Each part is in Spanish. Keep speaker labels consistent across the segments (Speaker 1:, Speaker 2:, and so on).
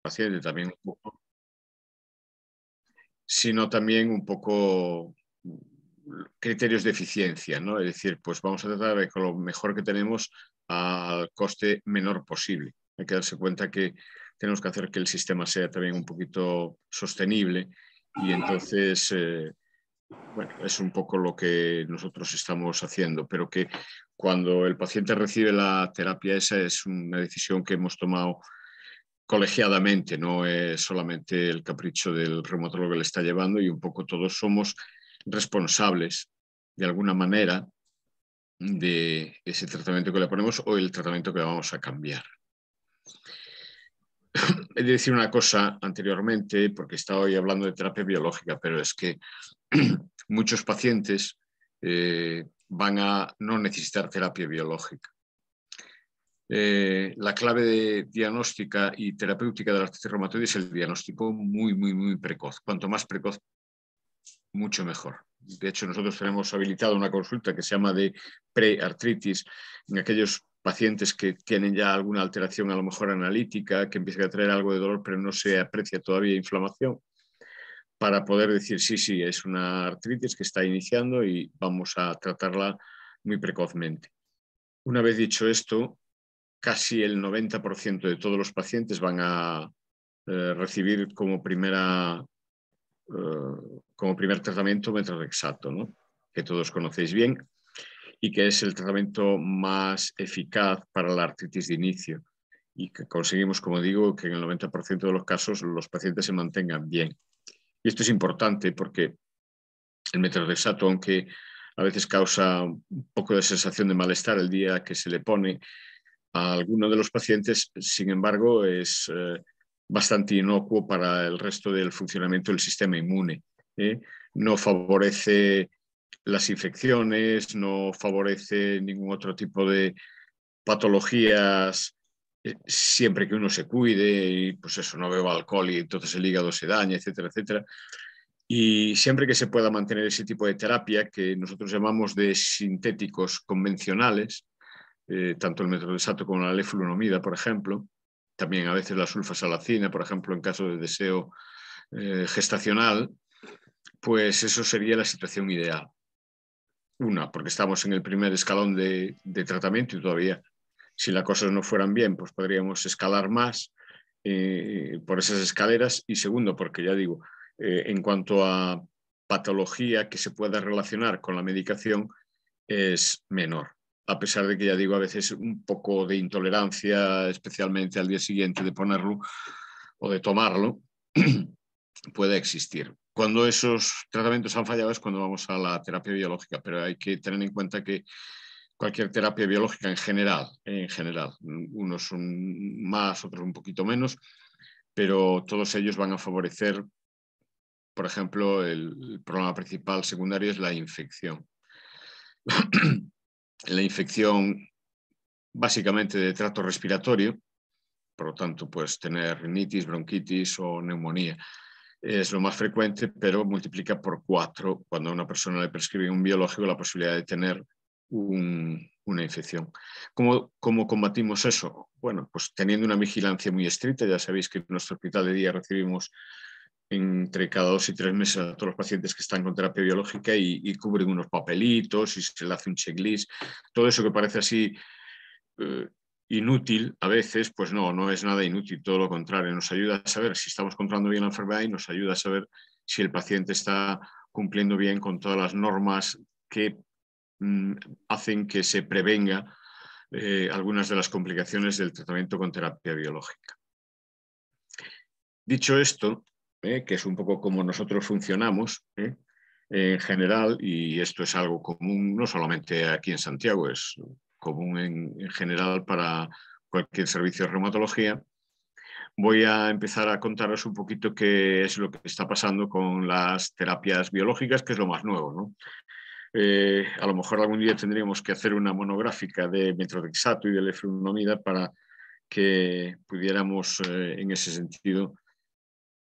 Speaker 1: paciente también sino también un poco mm, criterios de eficiencia, ¿no? Es decir, pues vamos a tratar de con lo mejor que tenemos al coste menor posible. Hay que darse cuenta que tenemos que hacer que el sistema sea también un poquito sostenible y entonces, eh, bueno, es un poco lo que nosotros estamos haciendo, pero que cuando el paciente recibe la terapia esa es una decisión que hemos tomado colegiadamente, no es solamente el capricho del reumatólogo que le está llevando y un poco todos somos responsables de alguna manera de ese tratamiento que le ponemos o el tratamiento que vamos a cambiar. He de decir una cosa anteriormente, porque estaba hoy hablando de terapia biológica, pero es que muchos pacientes eh, van a no necesitar terapia biológica. Eh, la clave de diagnóstica y terapéutica de la artritis reumatoide es el diagnóstico muy, muy, muy precoz. Cuanto más precoz, mucho mejor. De hecho, nosotros tenemos habilitado una consulta que se llama de preartritis en aquellos pacientes que tienen ya alguna alteración, a lo mejor analítica, que empieza a traer algo de dolor, pero no se aprecia todavía inflamación, para poder decir, sí, sí, es una artritis que está iniciando y vamos a tratarla muy precozmente. Una vez dicho esto, casi el 90% de todos los pacientes van a eh, recibir como, primera, eh, como primer tratamiento metrorexato, ¿no? que todos conocéis bien y que es el tratamiento más eficaz para la artritis de inicio y que conseguimos, como digo, que en el 90% de los casos los pacientes se mantengan bien. Y esto es importante porque el metrorexato, aunque a veces causa un poco de sensación de malestar el día que se le pone, a alguno de los pacientes, sin embargo, es eh, bastante inocuo para el resto del funcionamiento del sistema inmune. ¿eh? No favorece las infecciones, no favorece ningún otro tipo de patologías eh, siempre que uno se cuide y pues eso, no beba alcohol y entonces el hígado se daña, etcétera, etcétera. Y siempre que se pueda mantener ese tipo de terapia que nosotros llamamos de sintéticos convencionales, eh, tanto el metrodesato como la leflunomida, por ejemplo, también a veces la sulfasalacina, por ejemplo, en caso de deseo eh, gestacional, pues eso sería la situación ideal. Una, porque estamos en el primer escalón de, tratamiento y todavía, si las cosas no fueran bien, pues podríamos escalar más eh, por esas escaleras. Y segundo, porque ya digo, en cuanto a patología que se pueda relacionar con la medicación, es menor a pesar de que ya digo a veces un poco de intolerancia, especialmente al día siguiente de ponerlo o de tomarlo, puede existir. Cuando esos tratamientos han fallado es cuando vamos a la terapia biológica, pero hay que tener en cuenta que cualquier terapia biológica en general, en general, unos son más, otros un poquito menos, pero todos ellos van a favorecer, por ejemplo, el, el problema principal secundario es la infección. la infección básicamente de trato respiratorio, por lo tanto, pues tener rinitis, bronquitis o neumonía es lo más frecuente, pero multiplica por cuatro cuando a una persona le prescribe un biológico la posibilidad de tener una infección. ¿Cómo, ¿Cómo, combatimos eso? Bueno, pues teniendo una vigilancia muy estricta, ya sabéis que en nuestro hospital de día recibimos entre cada dos y tres meses a todos los pacientes que están con terapia biológica y, cubren unos papelitos y se le hace un checklist. Todo eso que parece así eh, inútil a veces, pues no, no es nada inútil, todo lo contrario, nos ayuda a saber si estamos controlando bien la enfermedad y nos ayuda a saber si el paciente está cumpliendo bien con todas las normas que mm, hacen que se prevenga eh, algunas de las complicaciones del tratamiento con terapia biológica. Dicho esto, ¿eh? que es un poco como nosotros funcionamos ¿eh? en general, y esto es algo común no solamente aquí en Santiago, es común en, general para cualquier servicio de reumatología. Voy a empezar a contaros un poquito qué es lo que está pasando con las terapias biológicas, que es lo más nuevo. ¿no? Eh, a lo mejor algún día tendríamos que hacer una monográfica de metrodexato y de lefrunomida para que pudiéramos, en ese sentido,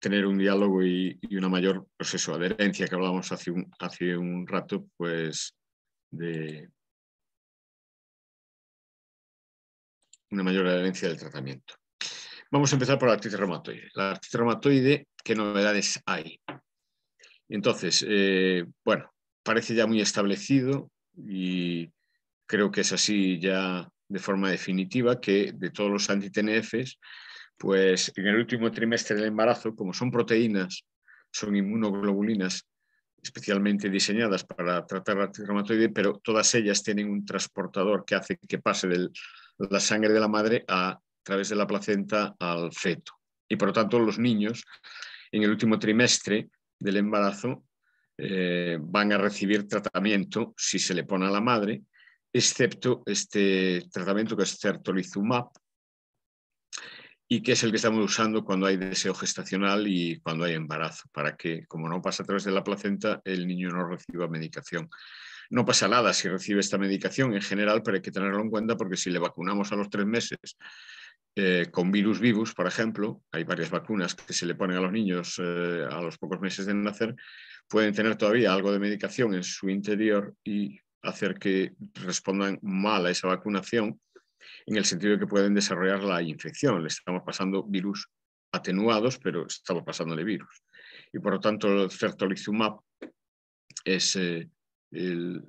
Speaker 1: tener un diálogo y, una mayor proceso pues de adherencia que hablábamos hace un, rato, pues de una mayor adherencia del tratamiento. Vamos a empezar por la artritis reumatoide. La artritis reumatoide, ¿qué novedades hay? Entonces, eh, bueno, parece ya muy establecido y creo que es así ya de forma definitiva que de todos los anti pues en el último trimestre del embarazo, como son proteínas, son inmunoglobulinas especialmente diseñadas para tratar la reumatoide, pero todas ellas tienen un transportador que hace que pase de la sangre de la madre a, través de la placenta al feto. Y por lo tanto, los niños en el último trimestre del embarazo eh, van a recibir tratamiento si se le pone a la madre, excepto este tratamiento que es certolizumab, y que es el que estamos usando cuando hay deseo gestacional y cuando hay embarazo, para que, como no pasa a través de la placenta, el niño no reciba medicación. No pasa nada si recibe esta medicación en general, pero hay que tenerlo en cuenta porque si le vacunamos a los tres meses eh, con virus vivus, por ejemplo, hay varias vacunas que se le ponen a los niños eh, a los pocos meses de nacer, pueden tener todavía algo de medicación en su interior y hacer que respondan mal a esa vacunación en el sentido de que pueden desarrollar la infección. Le estamos pasando virus atenuados, pero estamos pasándole virus. Y por lo tanto, el certolizumab es eh, el,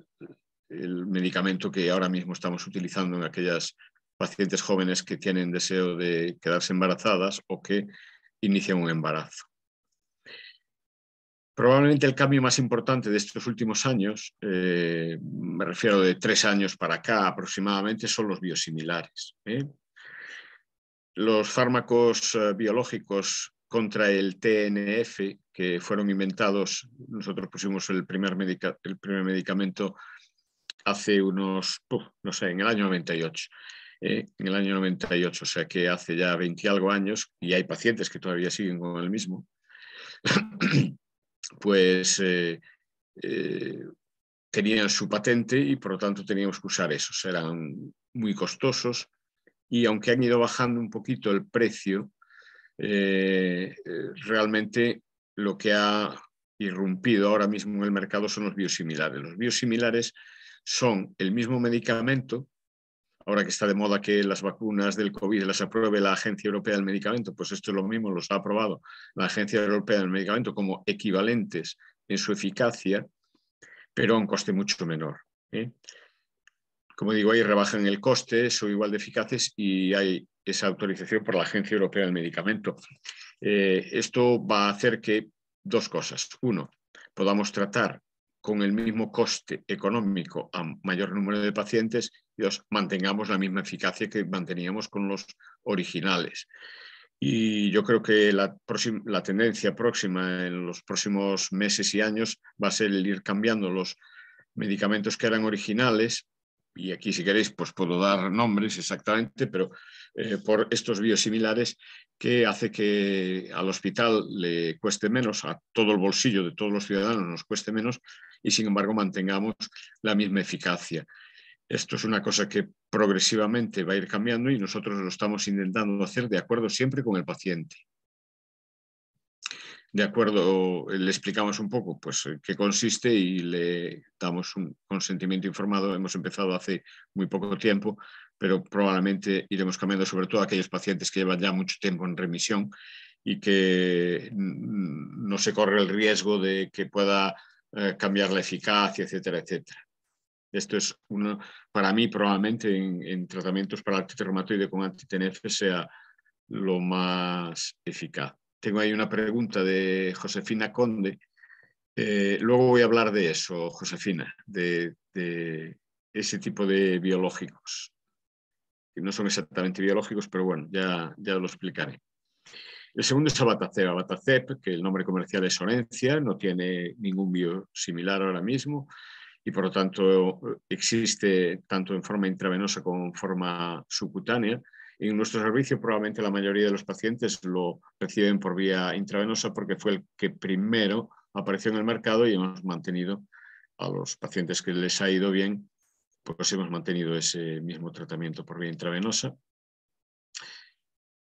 Speaker 1: el, medicamento que ahora mismo estamos utilizando en aquellas pacientes jóvenes que tienen deseo de quedarse embarazadas o que inician un embarazo. Probablemente el cambio más importante de estos últimos años, eh, me refiero de tres años para acá aproximadamente, son los biosimilares. ¿eh? Los fármacos eh, biológicos contra el TNF que fueron inventados, nosotros pusimos el primer, el primer medicamento hace unos, no sé, en el año 98. en el año 98, o sea que hace ya 20 algo años, y hay pacientes que todavía siguen con el mismo pues eh, eh, tenían su patente y por lo tanto teníamos que usar esos. Eran muy costosos y aunque han ido bajando un poquito el precio, eh, realmente lo que ha irrumpido ahora mismo en el mercado son los biosimilares. Los biosimilares son el mismo medicamento, ahora que está de moda que las vacunas del COVID las apruebe la Agencia Europea del Medicamento, pues esto es lo mismo, los ha aprobado la Agencia Europea del Medicamento como equivalentes en su eficacia, pero a un coste mucho menor. ¿eh? Como digo, ahí rebajan el coste, son igual de eficaces y hay esa autorización por la Agencia Europea del Medicamento. Eh, esto va a hacer que dos cosas. Uno, podamos tratar con el mismo coste económico a mayor número de pacientes y os mantengamos la misma eficacia que manteníamos con los originales. Y yo creo que la, tendencia próxima en los próximos meses y años va a ser el ir cambiando los medicamentos que eran originales y aquí si queréis pues puedo dar nombres exactamente, pero eh, por estos biosimilares que hace que al hospital le cueste menos, a todo el bolsillo de todos los ciudadanos nos cueste menos, y sin embargo mantengamos la misma eficacia. Esto es una cosa que progresivamente va a ir cambiando y nosotros lo estamos intentando hacer de acuerdo siempre con el paciente. De acuerdo, le explicamos un poco pues, qué consiste y le damos un consentimiento informado. Hemos empezado hace muy poco tiempo, pero probablemente iremos cambiando sobre todo aquellos pacientes que llevan ya mucho tiempo en remisión y que no se corre el riesgo de que pueda eh, cambiar la eficacia, etcétera, etcétera. Esto es uno, para mí probablemente en, tratamientos para artritis reumatoide con anti sea lo más eficaz. Tengo ahí una pregunta de Josefina Conde. Eh, luego voy a hablar de eso, Josefina, de, de ese tipo de biológicos. Que no son exactamente biológicos, pero bueno, ya, ya lo explicaré. El segundo es Abatacep. Pues, que el nombre comercial es Orencia, no tiene ningún bio similar ahora mismo y por lo tanto existe tanto en forma intravenosa como en forma subcutánea. En nuestro servicio probablemente la mayoría de los pacientes lo reciben por vía intravenosa porque fue el que primero apareció en el mercado y hemos mantenido a los pacientes que les ha ido bien, pues hemos mantenido ese mismo tratamiento por vía intravenosa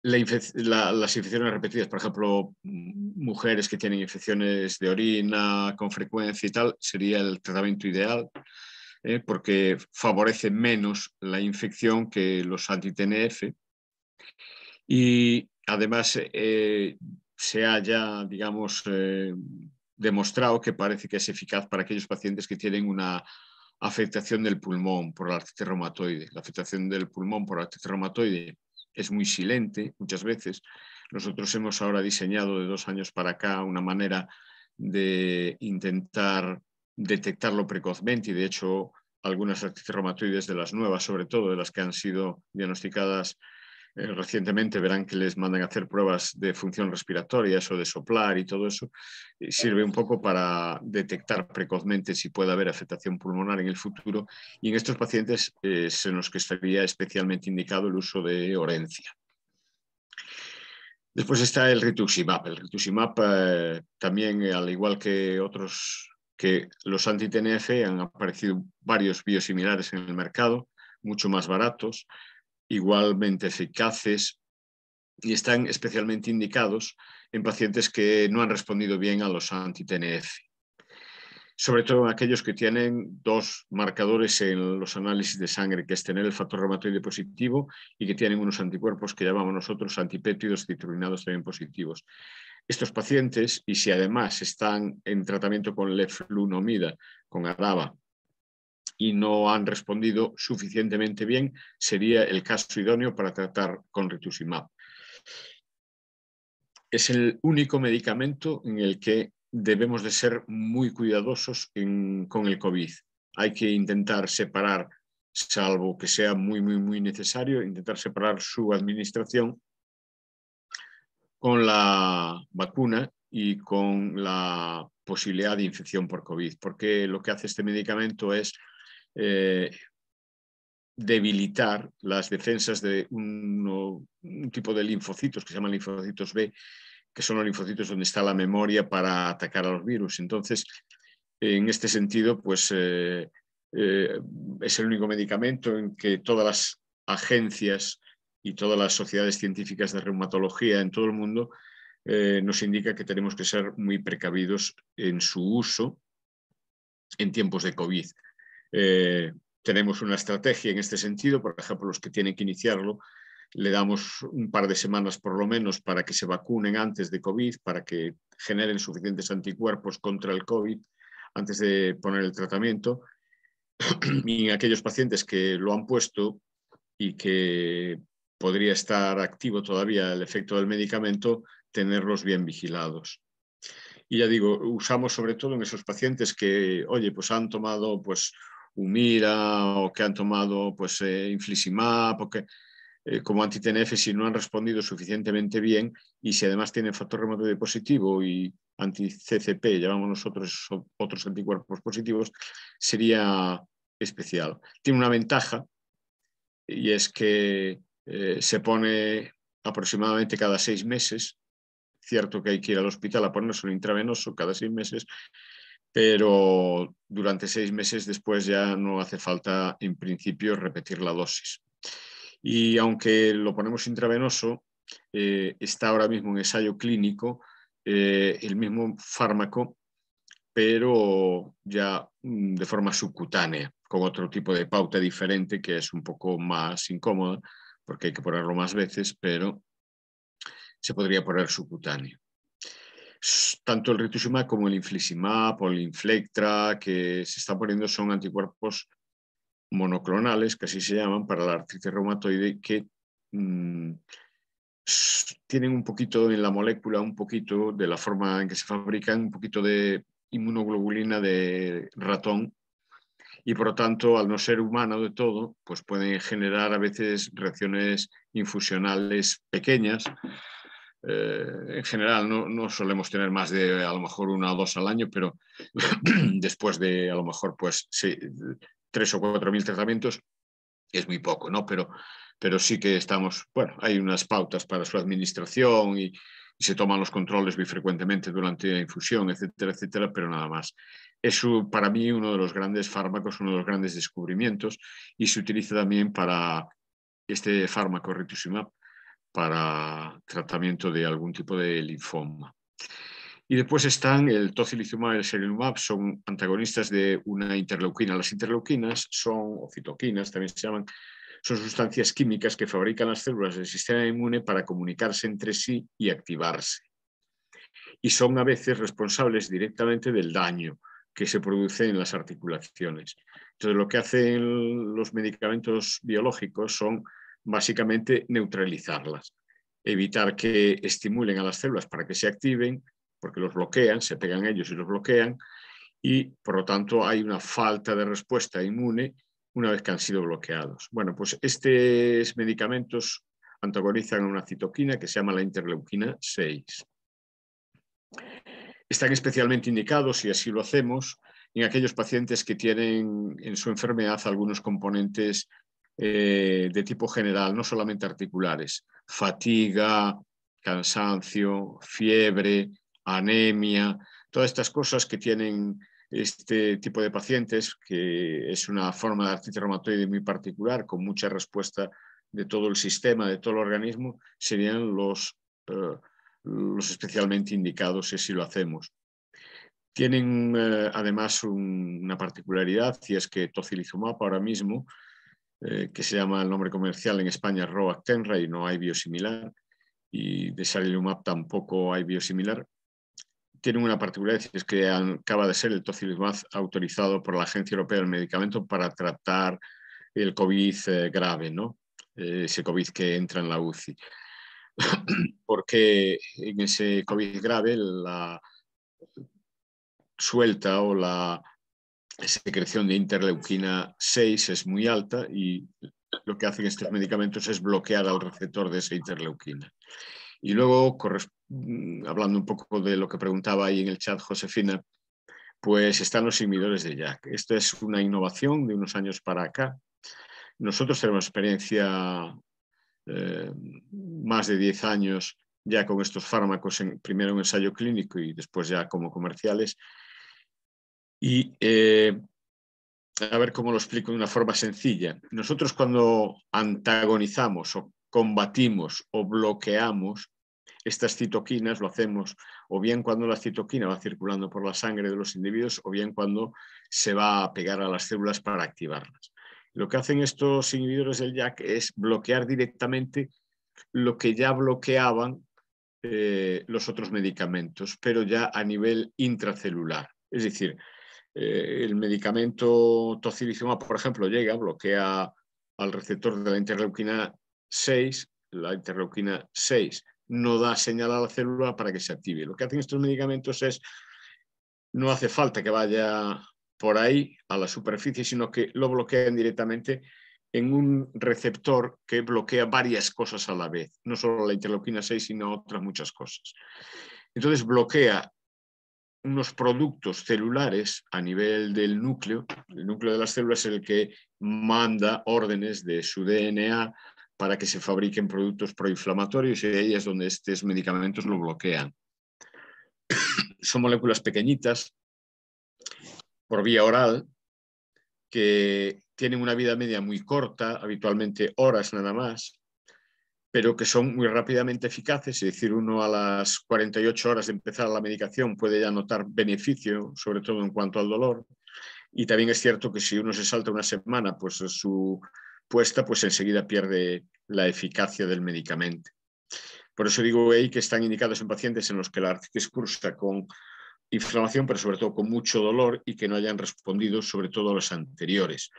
Speaker 1: las infecciones repetidas, por ejemplo, mujeres que tienen infecciones de orina con frecuencia y tal, sería el tratamiento ideal. ¿eh? porque favorece menos la infección que los anti-TNF. Y además eh, se ha digamos, eh, demostrado que parece que es eficaz para aquellos pacientes que tienen una afectación del pulmón por la artritis reumatoide. La afectación del pulmón por la artritis reumatoide es muy silente muchas veces. Nosotros hemos ahora diseñado de dos años para acá una manera de intentar detectarlo precozmente y de hecho algunas artritis reumatoides de las nuevas, sobre todo de las que han sido diagnosticadas eh, recientemente verán que les mandan a hacer pruebas de función respiratoria, eso de soplar y todo eso, sirve un poco para detectar precozmente si puede haber afectación pulmonar en el futuro. Y en estos pacientes es eh, en los que estaría especialmente indicado el uso de orencia. Después está el rituximab. El rituximab eh, también, al igual que otros que los anti-TNF, han aparecido varios biosimilares en el mercado, mucho más baratos igualmente eficaces y están especialmente indicados en pacientes que no han respondido bien a los antitnf. sobre todo en aquellos que tienen dos marcadores en los análisis de sangre, que es tener el factor reumatoide positivo y que tienen unos anticuerpos que llamamos nosotros antipéptidos citrulinados también positivos. Estos pacientes, y si además están en tratamiento con leflunomida, con Arava y no han respondido suficientemente bien, sería el caso idóneo para tratar con rituximab. Es el único medicamento en el que debemos de ser muy cuidadosos con el COVID. Hay que intentar separar, salvo que sea muy, muy, muy necesario, intentar separar su administración con la vacuna y con la posibilidad de infección por COVID, porque lo que hace este medicamento es eh, debilitar las defensas de un, tipo de linfocitos que se llaman linfocitos B, que son los linfocitos donde está la memoria para atacar a los virus. Entonces, en este sentido, pues eh, eh, es el único medicamento en que todas las agencias y todas las sociedades científicas de reumatología en todo el mundo nos indica que tenemos que ser muy precavidos en su uso en tiempos de COVID. Eh, tenemos una estrategia en este sentido, por ejemplo, los que tienen que iniciarlo, le damos un par de semanas por lo menos para que se vacunen antes de COVID, para que generen suficientes anticuerpos contra el COVID antes de poner el tratamiento. Y aquellos pacientes que lo han puesto y que podría estar activo todavía el efecto del medicamento, tenerlos bien vigilados. Y ya digo, usamos sobre todo en esos pacientes que, oye, pues han tomado pues Humira o que han tomado pues, eh, infliximab, porque eh, como si no han respondido suficientemente bien y si además tienen factor de positivo y anti-CCP, llamamos nosotros otros anticuerpos positivos, sería especial. Tiene una ventaja y es que eh, se pone aproximadamente cada seis meses, cierto que hay que ir al hospital a un intravenoso cada seis meses, pero durante seis meses después ya no hace falta, en principio, repetir la dosis. Y aunque lo ponemos intravenoso, eh, está ahora mismo en ensayo clínico eh, el mismo fármaco, pero ya mm, de forma subcutánea, con otro tipo de pauta diferente que es un poco más incómoda, porque hay que ponerlo más veces, pero se podría poner subcutáneo tanto el rituximab como el infliximab o el inflectra que se están poniendo son anticuerpos monoclonales, que así se llaman, para la artritis reumatoide, que mm, tienen un poquito en la molécula, un poquito de la forma en que se fabrican, un poquito de inmunoglobulina de ratón y por lo tanto, al no ser humano de todo, pues pueden generar a veces reacciones infusionales pequeñas eh, en general no, no, solemos tener más de a lo mejor una o dos al año, pero después de a lo mejor pues sí, tres o cuatro mil tratamientos es muy poco, ¿no? Pero, pero sí que estamos, bueno, hay unas pautas para su administración y, se toman los controles muy frecuentemente durante la infusión, etcétera, etcétera, pero nada más. Es para mí uno de los grandes fármacos, uno de los grandes descubrimientos y se utiliza también para este fármaco rituximab para tratamiento de algún tipo de linfoma. Y después están el tocilizumab y el serilumab, son antagonistas de una interleuquina. Las interleuquinas son, o citoquinas también se llaman, son sustancias químicas que fabrican las células del sistema inmune para comunicarse entre sí y activarse. Y son a veces responsables directamente del daño que se produce en las articulaciones. Entonces, lo que hacen los medicamentos biológicos son básicamente neutralizarlas, evitar que estimulen a las células para que se activen, porque los bloquean, se pegan ellos y los bloquean, y por lo tanto hay una falta de respuesta inmune una vez que han sido bloqueados. Bueno, pues estos medicamentos antagonizan una citoquina que se llama la interleuquina 6. Están especialmente indicados, y así lo hacemos, en aquellos pacientes que tienen en su enfermedad algunos componentes eh, de tipo general, no solamente articulares, fatiga, cansancio, fiebre, anemia, todas estas cosas que tienen este tipo de pacientes, que es una forma de artritis reumatoide muy particular, con mucha respuesta de todo el sistema, de todo el organismo, serían los, eh, los especialmente indicados si lo hacemos. Tienen eh, además una particularidad, si es que tocilizumab ahora mismo eh, que se llama el nombre comercial en España Roactenra y no hay biosimilar, y de Sarilumab tampoco hay biosimilar, tiene una particularidad, es que acaba de ser el tocilizumab autorizado por la Agencia Europea del Medicamento para tratar el COVID eh, grave, ¿no? Eh, ese COVID que entra en la UCI. Porque en ese COVID grave la suelta o la secreción de interleuquina 6 es muy alta y lo que hacen estos medicamentos es bloquear al receptor de esa interleuquina. Y luego, mm, hablando un poco de lo que preguntaba ahí en el chat Josefina, pues están los inhibidores de Jack Esto es una innovación de unos años para acá. Nosotros tenemos experiencia eh, más de 10 años ya con estos fármacos, en, primero en ensayo clínico y después ya como comerciales, y eh, a ver cómo lo explico de una forma sencilla. Nosotros cuando antagonizamos o combatimos o bloqueamos estas citoquinas, lo hacemos o bien cuando la citoquina va circulando por la sangre de los individuos o bien cuando se va a pegar a las células para activarlas. Lo que hacen estos inhibidores del JAK es bloquear directamente lo que ya bloqueaban eh, los otros medicamentos, pero ya a nivel intracelular. Es decir, eh, el medicamento tocilizumab, por ejemplo, llega, bloquea al receptor de la interleuquina 6, la interleuquina 6 no da señal a la célula para que se active. Lo que hacen estos medicamentos es, no hace falta que vaya por ahí a la superficie, sino que lo bloquean directamente en un receptor que bloquea varias cosas a la vez, no solo la interleuquina 6, sino otras muchas cosas. Entonces bloquea unos productos celulares a nivel del núcleo. El núcleo de las células es el que manda órdenes de su DNA para que se fabriquen productos proinflamatorios y ahí es donde estos medicamentos lo bloquean. Son moléculas pequeñitas por vía oral que tienen una vida media muy corta, habitualmente horas nada más, pero que son muy rápidamente eficaces, es decir, uno a las 48 horas de empezar la medicación puede ya notar beneficio, sobre todo en cuanto al dolor. Y también es cierto que si uno se salta una semana, pues su puesta, pues enseguida pierde la eficacia del medicamento. Por eso digo ahí que están indicados en pacientes en los que la artritis cursa con inflamación, pero sobre todo con mucho dolor y que no hayan respondido sobre todo a los anteriores.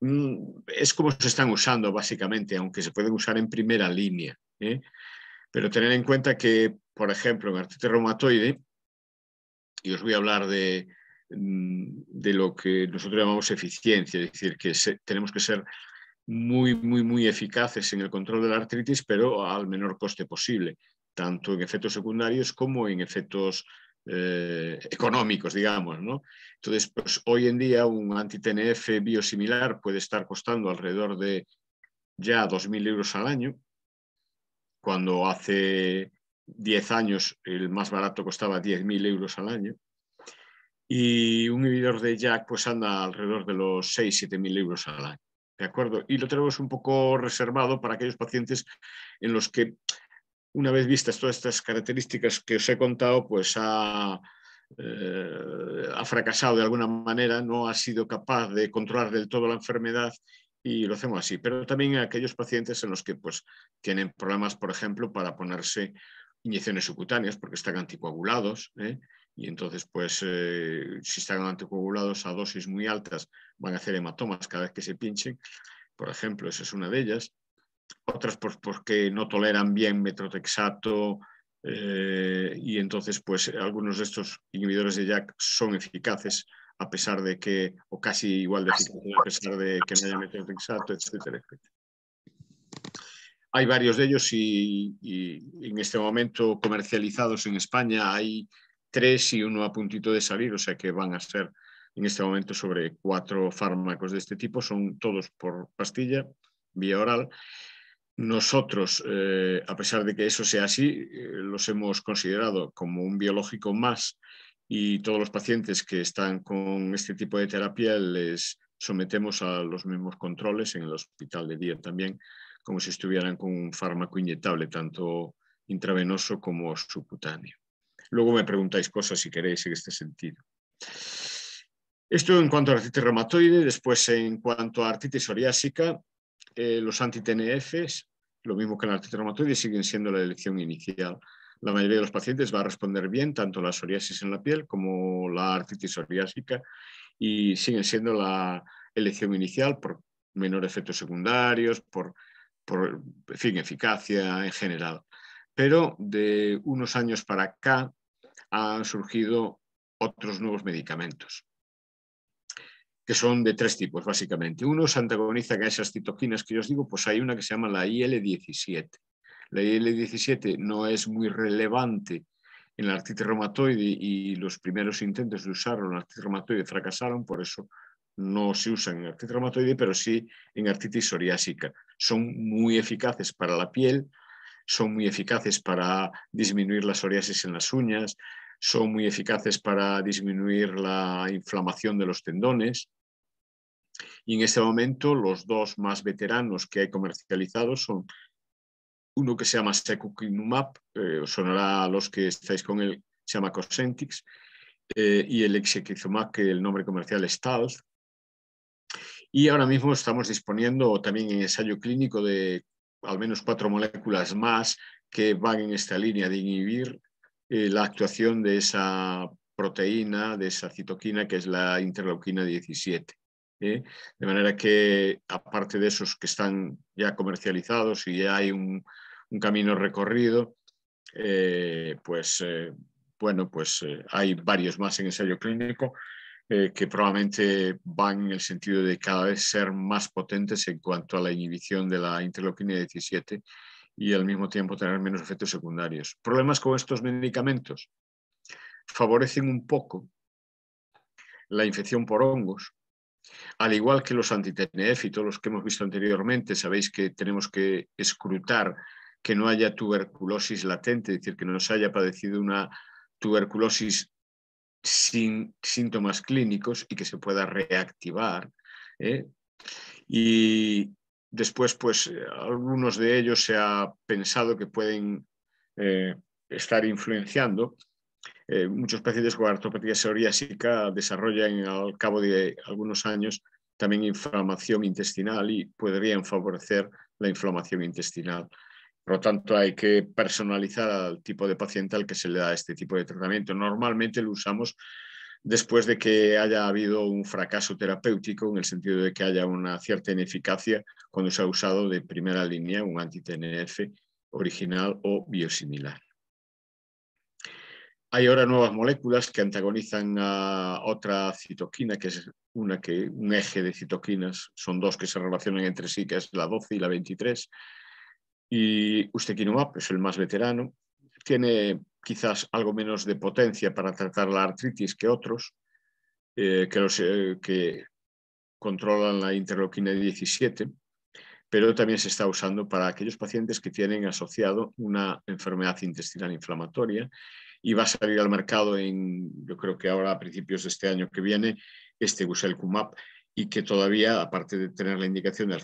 Speaker 1: Mm, es como se están usando básicamente, aunque se pueden usar en primera línea. ¿eh? Pero tener en cuenta que, por ejemplo, en artritis reumatoide, y os voy a hablar de, mm, de lo que nosotros llamamos eficiencia, es decir, que tenemos que ser muy, muy, muy eficaces en el control de la artritis, pero al menor coste posible, tanto en efectos secundarios como en efectos eh, económicos, digamos. ¿no? Entonces, pues hoy en día un anti biosimilar puede estar costando alrededor de ya 2.000 euros al año, cuando hace 10 años el más barato costaba 10.000 euros al año. Y un inhibidor de Jack pues anda alrededor de los 6-7.000 euros al año. ¿De acuerdo? Y lo tenemos un poco reservado para aquellos pacientes en los que una vez vistas todas estas características que os he contado, pues eh, ha, fracasado de alguna manera, no ha sido capaz de controlar del todo la enfermedad y lo hacemos así. Pero también aquellos pacientes en los que pues, tienen problemas, por ejemplo, para ponerse inyecciones subcutáneas porque están anticoagulados. ¿eh? Y entonces, pues, eh, si están anticoagulados a dosis muy altas, van a hacer hematomas cada vez que se pinchen. Por ejemplo, esa es una de ellas otras pues porque no toleran bien metrotexato eh, y entonces pues algunos de estos inhibidores de JAK son eficaces a pesar de que, o casi igual de eficaces a pesar de que no haya metrotexato, etcétera, etcétera. Hay varios de ellos y, y en este momento comercializados en España hay tres y uno a puntito de salir, o sea que van a ser en este momento sobre cuatro fármacos de este tipo, son todos por pastilla, vía oral. Nosotros, eh, a pesar de que eso sea así, eh, los hemos considerado como un biológico más y todos los pacientes que están con este tipo de terapia les sometemos a los mismos controles en el hospital de día también, como si estuvieran con un fármaco inyectable, tanto intravenoso como subcutáneo. Luego me preguntáis cosas si queréis en este sentido. Esto en cuanto a artritis reumatoide, después en cuanto a artritis psoriásica, eh, los antitNFs lo mismo que en la reumatoide, siguen siendo la elección inicial. La mayoría de los pacientes va a responder bien tanto la psoriasis en la piel como la artritis psoriásica y siguen siendo la elección inicial por menor efectos secundarios, por, fin, eficacia en general. Pero de unos años para acá han surgido otros nuevos medicamentos que son de tres tipos, básicamente. Uno se antagoniza a esas citoquinas que yo os digo, pues hay una que se llama la IL-17. La IL-17 no es muy relevante en la artritis reumatoide y los primeros intentos de usarlo en la artritis reumatoide fracasaron, por eso no se usan en artritis reumatoide, pero sí en artritis psoriásica. Son muy eficaces para la piel, son muy eficaces para disminuir la psoriasis en las uñas, son muy eficaces para disminuir la inflamación de los tendones, y en este momento los dos más veteranos que hay comercializados son uno que se llama Secukinumab, eh, os sonará a los que estáis con él, se llama Cosentix, eh, y el Exequizumab, que el nombre comercial es TALS. Y ahora mismo estamos disponiendo también en ensayo clínico de al menos cuatro moléculas más que van en esta línea de inhibir eh, la actuación de esa proteína, de esa citoquina, que es la interleuquina 17. ¿eh? De manera que, aparte de esos que están ya comercializados y ya hay un, camino recorrido, eh, pues eh, bueno, pues hay varios más en ensayo clínico que probablemente van en el sentido de cada vez ser más potentes en cuanto a la inhibición de la interleuquina 17 y al mismo tiempo tener menos efectos secundarios. Problemas con estos medicamentos favorecen un poco la infección por hongos, al igual que los anti-TNF y todos los que hemos visto anteriormente, sabéis que tenemos que escrutar que no haya tuberculosis latente, es decir, que no se haya padecido una tuberculosis sin síntomas clínicos y que se pueda reactivar. ¿eh? Y después, pues, algunos de ellos se ha pensado que pueden eh, estar influenciando eh, muchos pacientes con artropatía psoriásica desarrollan al cabo de algunos años también inflamación intestinal y podrían favorecer la inflamación intestinal. Por lo tanto, hay que personalizar al tipo de paciente al que se le da este tipo de tratamiento. Normalmente lo usamos después de que haya habido un fracaso terapéutico, en el sentido de que haya una cierta ineficacia cuando se ha usado de primera línea un anti-TNF original o biosimilar. Hay ahora nuevas moléculas que antagonizan a otra citoquina, que es una que, un eje de citoquinas, son dos que se relacionan entre sí, que es la 12 y la 23. Y ustekinumab es el más veterano, tiene quizás algo menos de potencia para tratar la artritis que otros, eh, que, los, eh, que controlan la interleuquina 17, pero también se está usando para aquellos pacientes que tienen asociado una enfermedad intestinal inflamatoria y va a salir al mercado en, yo creo que ahora a principios de este año que viene, este GUSEL-CUMAP. y que todavía, aparte de tener la indicación de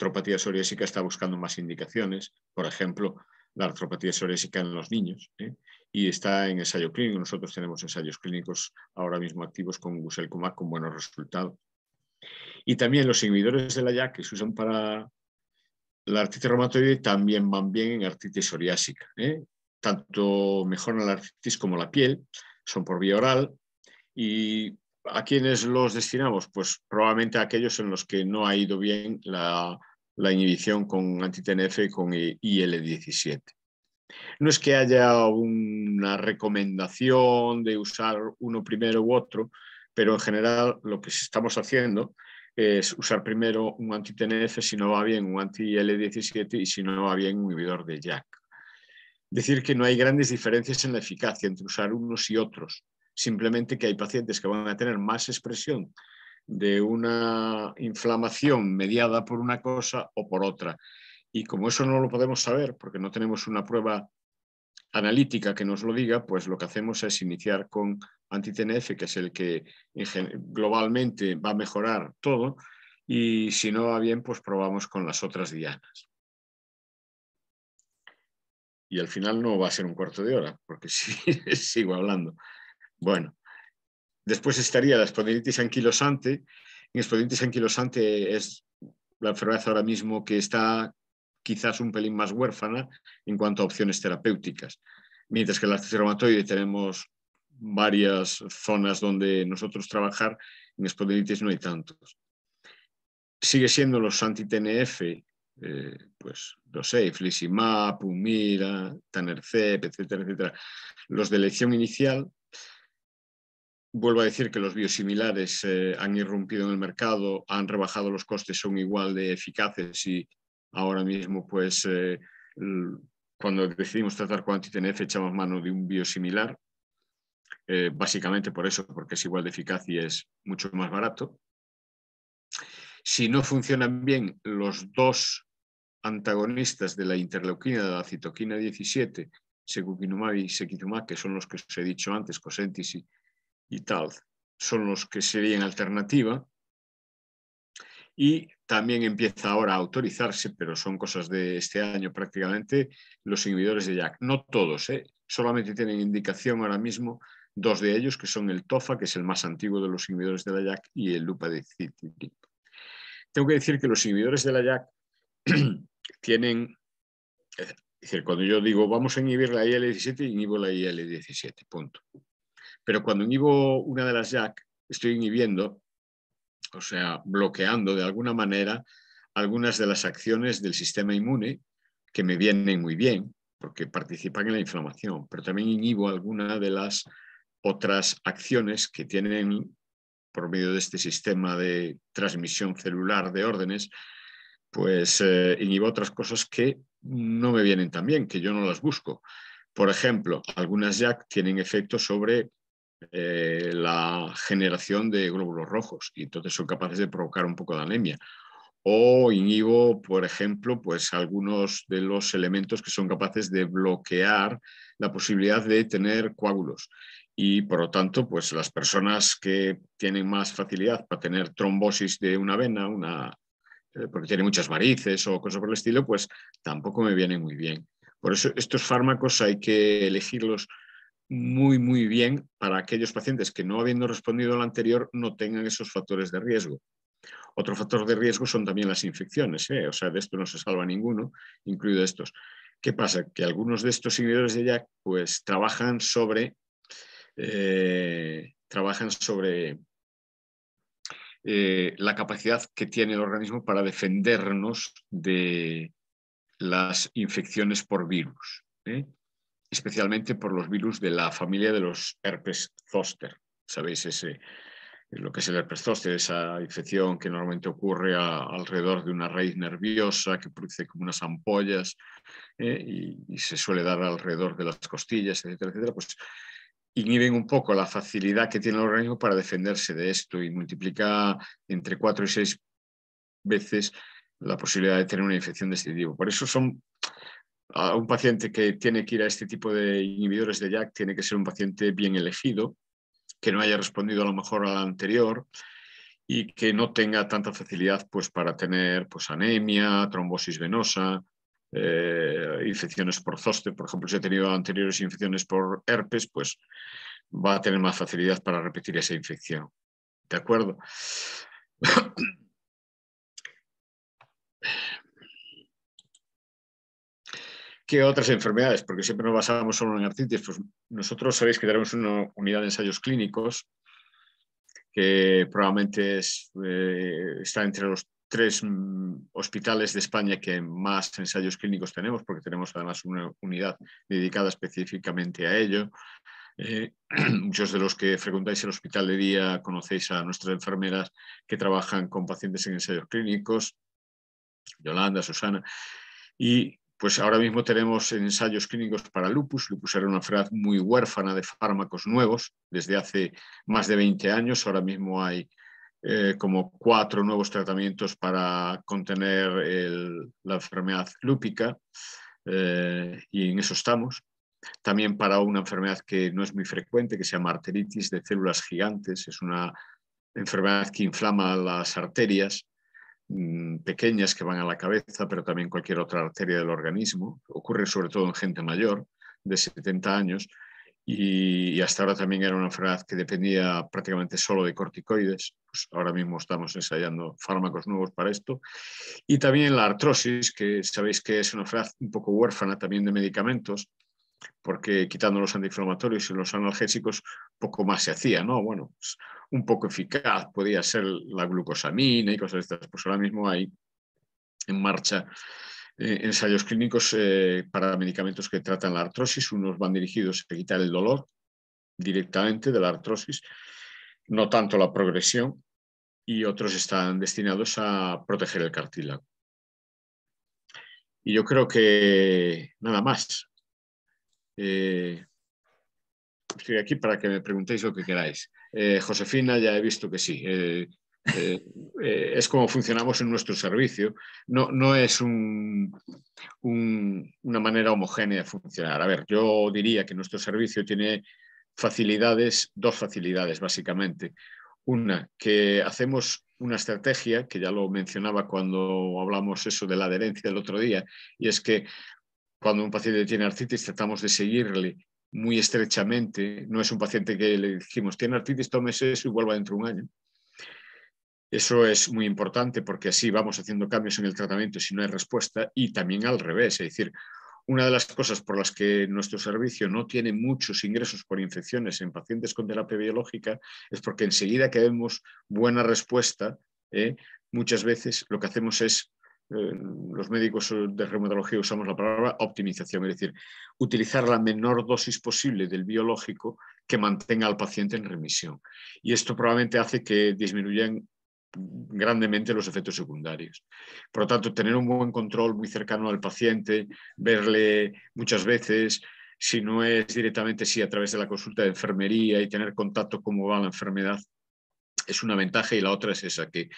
Speaker 1: artropatía psoriásica, está buscando más indicaciones, por ejemplo, la artropatía psoriásica en los niños, ¿eh? y está en ensayo clínico. Nosotros tenemos ensayos clínicos ahora mismo activos con guselkumab con buenos resultados. Y también los inhibidores de la ya que se usan para la artritis reumatoide también van bien en artritis psoriásica. ¿eh? tanto mejoran la artritis como la piel, son por vía oral y ¿a quiénes los destinamos? Pues probablemente a aquellos en los que no ha ido bien la, inhibición con anti-TNF y con IL-17. No es que haya una recomendación de usar uno primero u otro, pero en general lo que estamos haciendo es usar primero un anti-TNF si no va bien un anti-IL-17 y si no va bien un inhibidor de JAK decir que no hay grandes diferencias en la eficacia entre usar unos y otros, simplemente que hay pacientes que van a tener más expresión de una inflamación mediada por una cosa o por otra. Y como eso no lo podemos saber, porque no tenemos una prueba analítica que nos lo diga, pues lo que hacemos es iniciar con anti que es el que globalmente va a mejorar todo, y si no va bien, pues probamos con las otras dianas y al final no va a ser un cuarto de hora, porque sí, sigo hablando. Bueno, después estaría la espondilitis anquilosante. En espondilitis anquilosante es la enfermedad ahora mismo que está quizás un pelín más huérfana en cuanto a opciones terapéuticas. Mientras que en la artritis reumatoide tenemos varias zonas donde nosotros trabajar, en espondilitis no hay tantos. Sigue siendo los anti-TNF eh, pues los sé, Flissimab, Umira, Tanercep, etcétera, etcétera, los de elección inicial. Vuelvo a decir que los biosimilares eh, han irrumpido en el mercado, han rebajado los costes, son igual de eficaces y ahora mismo, pues, eh, cuando decidimos tratar con Antitnf echamos mano de un biosimilar, básicamente por eso, porque es igual de eficaz y es mucho más barato. Si no funcionan bien los dos antagonistas de la interleuquina de la citoquina 17, secukinumab y sekitumab, que son los que os he dicho antes, cosentis y, tal, son los que serían alternativa. Y también empieza ahora a autorizarse, pero son cosas de este año prácticamente, los inhibidores de JAK. No todos, ¿eh? solamente tienen indicación ahora mismo dos de ellos, que son el TOFA, que es el más antiguo de los inhibidores de la JAK, y el Lupa de lupadicinib. Tengo que decir que los inhibidores de la JAK tienen, cuando yo digo vamos a inhibir la IL-17, inhibo la IL-17, punto. Pero cuando inhibo una de las JAK, estoy inhibiendo, o sea, bloqueando de alguna manera algunas de las acciones del sistema inmune que me vienen muy bien, porque participan en la inflamación, pero también inhibo algunas de las otras acciones que tienen por medio de este sistema de transmisión celular de órdenes, pues inhibo eh, otras cosas que no me vienen tan bien, que yo no las busco. Por ejemplo, algunas ya tienen efecto sobre eh, la generación de glóbulos rojos y entonces son capaces de provocar un poco de anemia. O inhibo, por ejemplo, pues algunos de los elementos que son capaces de bloquear la posibilidad de tener coágulos. Y por lo tanto, pues las personas que tienen más facilidad para tener trombosis de una vena, una eh, porque tiene muchas varices o cosas por el estilo, pues tampoco me viene muy bien. Por eso estos fármacos hay que elegirlos muy, muy bien para aquellos pacientes que no habiendo respondido al anterior no tengan esos factores de riesgo. Otro factor de riesgo son también las infecciones, ¿eh? o sea, de esto no se salva ninguno, incluido estos. ¿Qué pasa? Que algunos de estos inhibidores de Jack pues trabajan sobre, eh, trabajan sobre eh, la capacidad que tiene el organismo para defendernos de las infecciones por virus, ¿eh? especialmente por los virus de la familia de los herpes zoster. Sabéis ese, lo que es el herpes zoster, esa infección que normalmente ocurre alrededor de una raíz nerviosa que produce como unas ampollas ¿eh? y, se suele dar alrededor de las costillas, etcétera, etcétera. Pues inhiben un poco la facilidad que tiene el organismo para defenderse de esto y multiplica entre cuatro y seis veces la posibilidad de tener una infección de este tipo. Por eso son un paciente que tiene que ir a este tipo de inhibidores de JAK tiene que ser un paciente bien elegido, que no haya respondido a lo mejor al anterior y que no tenga tanta facilidad pues, para tener pues, anemia, trombosis venosa, eh, infecciones por zoster, por ejemplo, si ha tenido anteriores infecciones por herpes, pues va a tener más facilidad para repetir esa infección. ¿De acuerdo? ¿Qué otras enfermedades? Porque siempre nos basamos solo en artritis. Pues nosotros sabéis que tenemos una unidad de ensayos clínicos que probablemente eh, está entre los tres mm, hospitales de España que más ensayos clínicos tenemos, porque tenemos además una unidad dedicada específicamente a ello. Eh, muchos de los que frecuentáis el hospital de día conocéis a nuestras enfermeras que trabajan con pacientes en ensayos clínicos, Yolanda, Susana, y pues ahora mismo tenemos ensayos clínicos para lupus. Lupus era una enfermedad muy huérfana de fármacos nuevos desde hace más de 20 años. Ahora mismo hay eh, como cuatro nuevos tratamientos para contener la enfermedad lúpica eh, y en eso estamos. También para una enfermedad que no es muy frecuente, que se llama arteritis de células gigantes. Es una enfermedad que inflama las arterias mm, pequeñas que van a la cabeza, pero también cualquier otra arteria del organismo. Ocurre sobre todo en gente mayor de 70 años y, hasta ahora también era una enfermedad que dependía prácticamente solo de corticoides. Pues ahora mismo estamos ensayando fármacos nuevos para esto. Y también la artrosis, que sabéis que es una enfermedad un poco huérfana también de medicamentos, porque quitando los antiinflamatorios y los analgésicos, poco más se hacía, ¿no? Bueno, pues, un poco eficaz podía ser la glucosamina y cosas de estas. Pues ahora mismo hay en marcha eh, ensayos clínicos eh, para medicamentos que tratan la artrosis. Unos van dirigidos a quitar el dolor directamente de la artrosis, no tanto la progresión, y otros están destinados a proteger el cartílago. Y yo creo que nada más. Eh, estoy aquí para que me preguntéis lo que queráis. Josefina, ya he visto que sí. Eh, eh, es como funcionamos en nuestro servicio. No, no es una manera homogénea de funcionar. A ver, yo diría que nuestro servicio tiene facilidades, dos facilidades básicamente. Una, que hacemos una estrategia, que ya lo mencionaba cuando hablamos eso de la adherencia del otro día, y es que cuando un paciente tiene artritis tratamos de seguirle muy estrechamente. No es un paciente que le dijimos, tiene artritis, tómese eso y vuelva dentro de un año eso es muy importante porque así vamos haciendo cambios en el tratamiento si no hay respuesta y también al revés, es decir, una de las cosas por las que nuestro servicio no tiene muchos ingresos por infecciones en pacientes con terapia biológica es porque enseguida que vemos buena respuesta, ¿eh? muchas veces lo que hacemos es, eh, los médicos de reumatología usamos la palabra optimización, es decir, utilizar la menor dosis posible del biológico que mantenga al paciente en remisión. Y esto probablemente hace que disminuyan grandemente los efectos secundarios. Por lo tanto, tener un buen control muy cercano al paciente, verle muchas veces, si no es directamente, sí, a través de la consulta de enfermería y tener contacto cómo va la enfermedad, es una ventaja y la otra es esa, que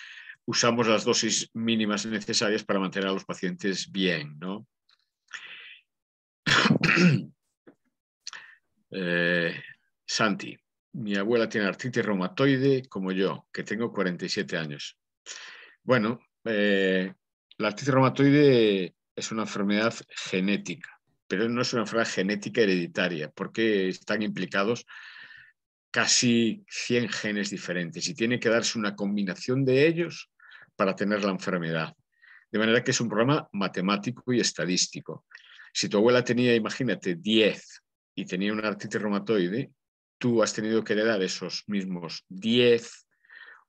Speaker 1: usamos las dosis mínimas necesarias para mantener a los pacientes bien. ¿no? Eh, Santi mi abuela tiene artritis reumatoide como yo, que tengo 47 años. Bueno, eh, la artritis reumatoide es una enfermedad genética, pero no es una enfermedad genética hereditaria, porque están implicados casi 100 genes diferentes y tiene que darse una combinación de ellos para tener la enfermedad. De manera que es un problema matemático y estadístico. Si tu abuela tenía, imagínate, 10 y tenía una artritis reumatoide, tú has tenido que heredar esos mismos 10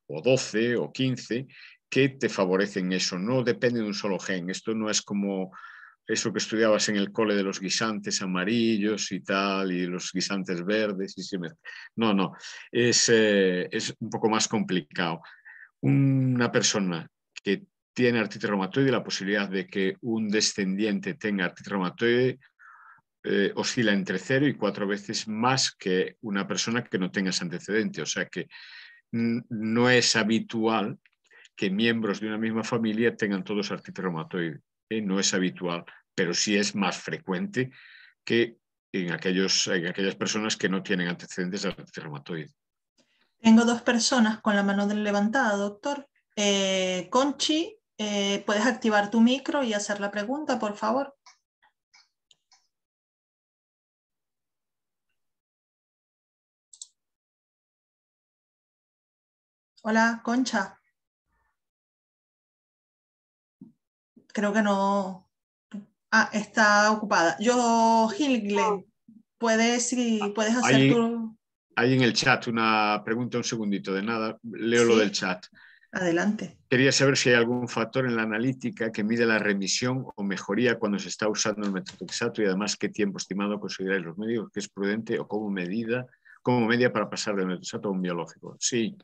Speaker 1: o 12 o 15 que te favorecen eso. No depende de un solo gen. Esto no es como eso que estudiabas en el cole de los guisantes amarillos y tal, y los guisantes verdes. Y No, no, es, eh, es, un poco más complicado. Una persona que tiene artritis reumatoide, la posibilidad de que un descendiente tenga artritis reumatoide eh, oscila entre cero y cuatro veces más que una persona que no tenga ese antecedente. O sea que no es habitual que miembros de una misma familia tengan todos artritis reumatoide. ¿eh? no es habitual, pero sí es más frecuente que en, aquellos, en aquellas personas que no tienen antecedentes de artritis reumatoide.
Speaker 2: Tengo dos personas con la mano levantada, doctor. Eh, Conchi, puedes activar tu
Speaker 1: micro y hacer la pregunta, por favor.
Speaker 3: Hola, Concha.
Speaker 2: Creo que no. Ah, está ocupada. Yo, Gil, ah. puedes, si ah, puedes hacer tu.
Speaker 1: Hay en el chat una pregunta, un segundito, de nada. Leo lo del chat.
Speaker 2: Adelante.
Speaker 1: Quería saber si hay algún factor en la analítica que mide la remisión o mejoría cuando se está usando el metotrexato y además qué tiempo estimado consideráis los médicos que es prudente o como medida, como media para pasar del metotrexato a un biológico. Sí,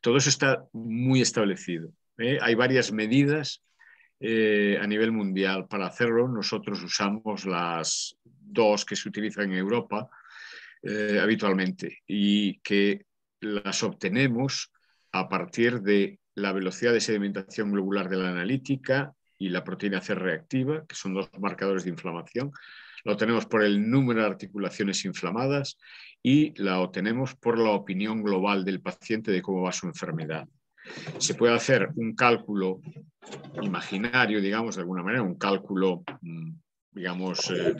Speaker 1: todo eso está muy establecido. ¿eh? Hay varias medidas eh, a nivel mundial para hacerlo. Nosotros usamos las dos que se utilizan en Europa eh, habitualmente y que las obtenemos a partir de la velocidad de sedimentación globular de la analítica y la proteína C reactiva, que son dos marcadores de inflamación, lo tenemos por el número de articulaciones inflamadas y la obtenemos por la opinión global del paciente de cómo va su enfermedad. Se puede hacer un cálculo imaginario, digamos, de alguna manera, un cálculo mm, digamos, eh,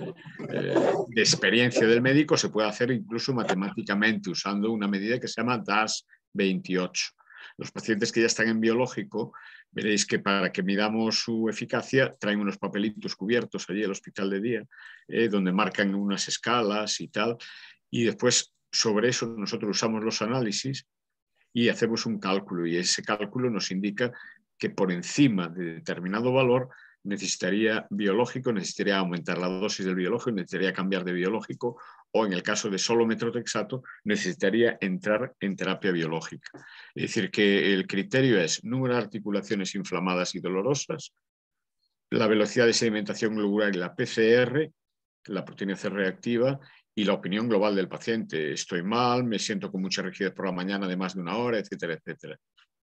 Speaker 1: eh, de experiencia del médico, se puede hacer incluso matemáticamente usando una medida que se llama DAS 28 los pacientes que ya están en biológico, veréis que para que midamos su eficacia traen unos papelitos cubiertos allí al hospital de día, eh, donde marcan unas escalas y tal. Y después sobre eso nosotros usamos los análisis y hacemos un cálculo y ese cálculo nos indica que por encima de determinado valor necesitaría biológico, necesitaría aumentar la dosis del biológico, necesitaría cambiar de biológico o en el caso de solo metrotexato, necesitaría entrar en terapia biológica. Es decir, que el criterio es número de articulaciones inflamadas y dolorosas, la velocidad de sedimentación globular y la PCR, la proteína C reactiva, y la opinión global del paciente. Estoy mal, me siento con mucha rigidez por la mañana de más de una hora, etcétera, etcétera.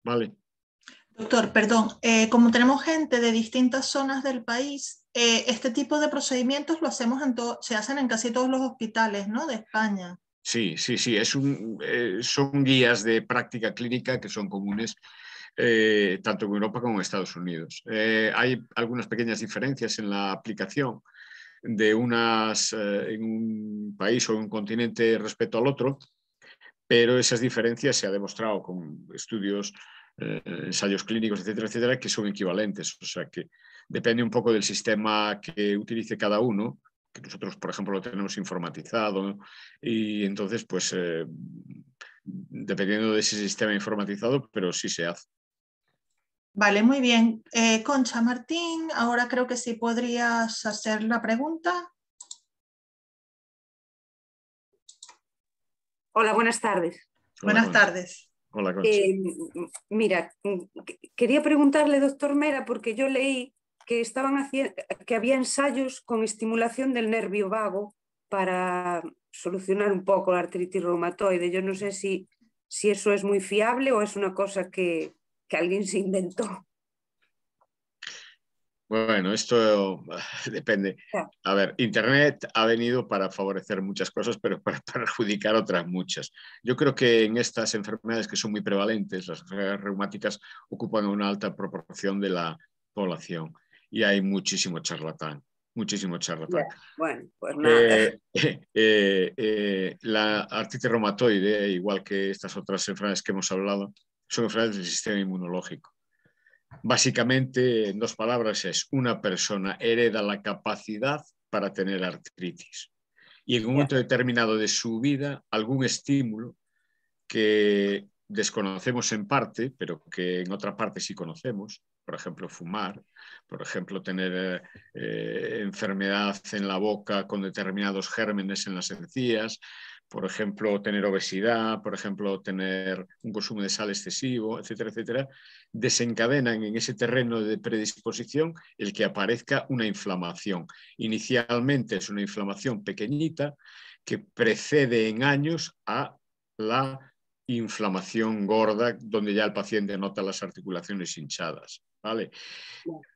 Speaker 1: ¿Vale?
Speaker 2: Doctor, perdón, eh, como tenemos gente de distintas zonas del país, eh, este tipo de procedimientos lo hacemos en se hacen en casi todos los hospitales ¿no? de España.
Speaker 1: Sí, sí, sí, es un, eh, son guías de práctica clínica que son comunes tanto en Europa como en Estados Unidos. hay algunas pequeñas diferencias en la aplicación de unas en un país o en un continente respecto al otro, pero esas diferencias se ha demostrado con estudios eh, ensayos clínicos, etcétera, etcétera, que son equivalentes. O sea que depende un poco del sistema que utilice cada uno, que nosotros, por ejemplo, lo tenemos informatizado, y entonces, pues, eh, dependiendo de ese sistema informatizado, pero sí se hace.
Speaker 2: Vale, muy bien. Eh, Concha Martín, ahora creo que sí podrías hacer la pregunta.
Speaker 4: Hola, buenas tardes. buenas tardes. Eh, mira, quería preguntarle, doctor Mera, porque yo leí que, estaban que había ensayos con estimulación del nervio vago para solucionar un poco la artritis reumatoide. Yo no sé si, si eso es muy fiable o es una cosa que, que alguien se inventó.
Speaker 1: Bueno, esto ah, depende. A ver, Internet ha venido para favorecer muchas cosas, pero para perjudicar otras muchas. Yo creo que en estas enfermedades que son muy prevalentes, las enfermedades reumáticas ocupan una alta proporción de la población y hay muchísimo charlatán, muchísimo charlatán.
Speaker 4: Bueno, pues nada. Eh,
Speaker 1: eh, eh, la artritis reumatoide, igual que estas otras enfermedades que hemos hablado, son enfermedades del sistema inmunológico Básicamente, en dos palabras, es una persona hereda la capacidad para tener artritis. Y en un momento determinado de su vida, algún estímulo que desconocemos en parte, pero que en otra parte sí conocemos, por ejemplo, fumar, por ejemplo, tener eh, enfermedad en la boca con determinados gérmenes en las encías, por ejemplo, tener obesidad, por ejemplo, tener un consumo de sal excesivo, etcétera, etcétera, desencadenan en ese terreno de predisposición el que aparezca una inflamación. Inicialmente es una inflamación pequeñita que precede en años a la inflamación gorda, donde ya el paciente nota las articulaciones hinchadas.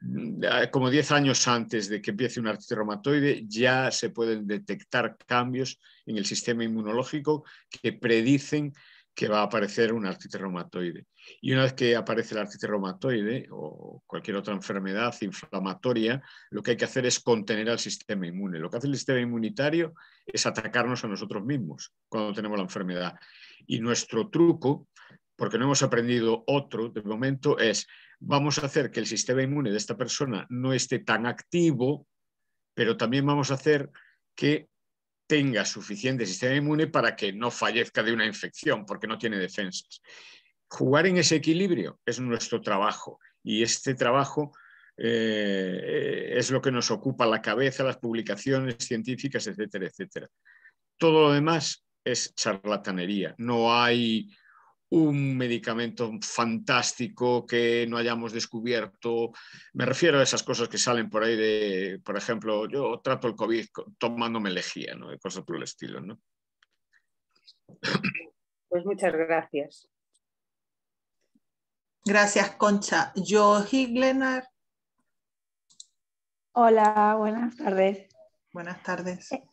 Speaker 1: Mm, ah, como 10 años antes de que empiece un artritis reumatoide, ya se pueden detectar cambios en el sistema inmunológico que predicen que va a aparecer un artritis reumatoide. Y una vez que aparece el artritis reumatoide o cualquier otra enfermedad inflamatoria, lo que hay que hacer es contener al sistema inmune. Lo que hace el sistema inmunitario es atacarnos a nosotros mismos cuando tenemos la enfermedad. Y nuestro truco porque no hemos aprendido otro de momento, es vamos a hacer que el sistema inmune de esta persona no esté tan activo, pero también vamos a hacer que tenga suficiente sistema inmune para que no fallezca de una infección, porque no tiene defensas. Jugar en ese equilibrio es nuestro trabajo y este trabajo eh, es lo que nos ocupa la cabeza, las publicaciones científicas, etcétera, etcétera. Todo lo demás es charlatanería. No hay un medicamento fantástico que no hayamos descubierto. Me refiero a esas cosas que salen por ahí de, por ejemplo, yo trato el COVID tomándome lejía, ¿no? cosas por el estilo, ¿no?
Speaker 4: Pues muchas gracias.
Speaker 2: Gracias, Concha. Yo, Glenar.
Speaker 5: Hola, buenas tardes. Buenas tardes. Eh,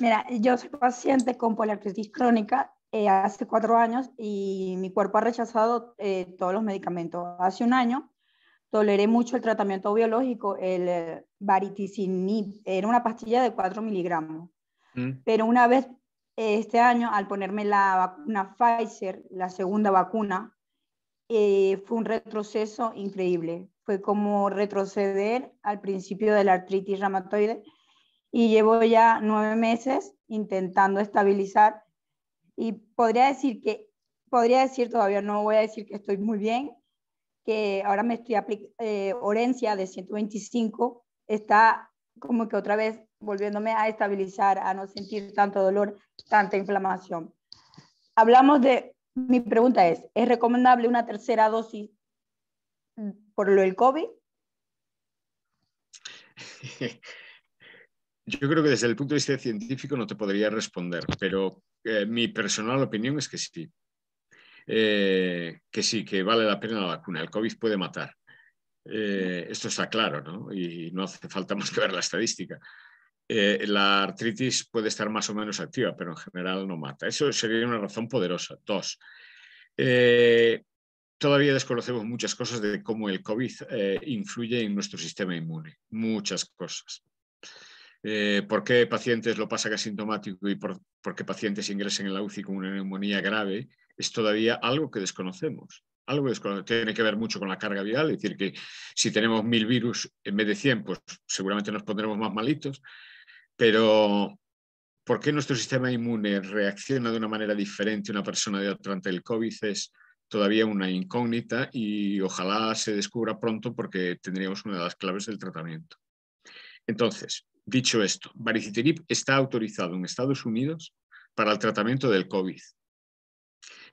Speaker 5: mira, yo soy paciente con poliartritis crónica eh, hace cuatro años y mi cuerpo ha rechazado eh, todos los medicamentos. Hace un año toleré mucho el tratamiento biológico, el eh, bariticinib, era una pastilla de 4 miligramos. Mm. Pero una vez este año, al ponerme la vacuna Pfizer, la segunda vacuna, fue un retroceso increíble. Fue como retroceder al principio de la artritis reumatoide y llevo ya nueve meses intentando estabilizar y podría decir que, podría decir todavía, no voy a decir que estoy muy bien, que ahora me estoy aplicando, eh, Orencia de 125 está como que otra vez volviéndome a estabilizar, a no sentir tanto dolor, tanta inflamación. Hablamos de, mi pregunta es, ¿es recomendable una tercera dosis por lo del COVID?
Speaker 1: Yo creo que desde el punto de vista científico no te podría responder, pero eh, mi personal opinión es que sí. Eh, que sí, que vale la pena la vacuna. El COVID puede matar. Eh, esto está claro, ¿no? Y no hace falta más que ver la estadística. la artritis puede estar más o menos activa, pero en general no mata. Eso sería una razón poderosa. Dos, todavía desconocemos muchas cosas de cómo el COVID influye en nuestro sistema inmune. Muchas cosas. Eh, por qué pacientes lo pasan asintomático y por, qué pacientes ingresan en la UCI con una neumonía grave, es todavía algo que desconocemos. Algo que tiene que ver mucho con la carga viral, es decir, que si tenemos mil virus en vez de 100, pues seguramente nos pondremos más malitos, pero ¿por qué nuestro sistema inmune reacciona de una manera diferente una persona de otra ante el COVID? Es, todavía una incógnita y ojalá se descubra pronto porque tendríamos una de las claves del tratamiento. Entonces, Dicho esto, Baricitinib está autorizado en Estados Unidos para el tratamiento del COVID.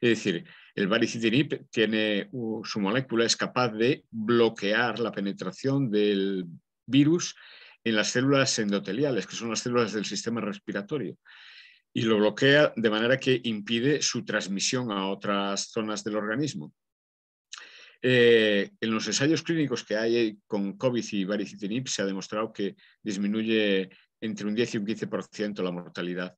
Speaker 1: Es decir, el baricitinib tiene su molécula es capaz de bloquear la penetración del virus en las células endoteliales, que son las células del sistema respiratorio, y lo bloquea de manera que impide su transmisión a otras zonas del organismo. Eh, en los ensayos clínicos que hay eh, con COVID y varicitinib se ha demostrado que disminuye entre un 10 y un 15% la mortalidad,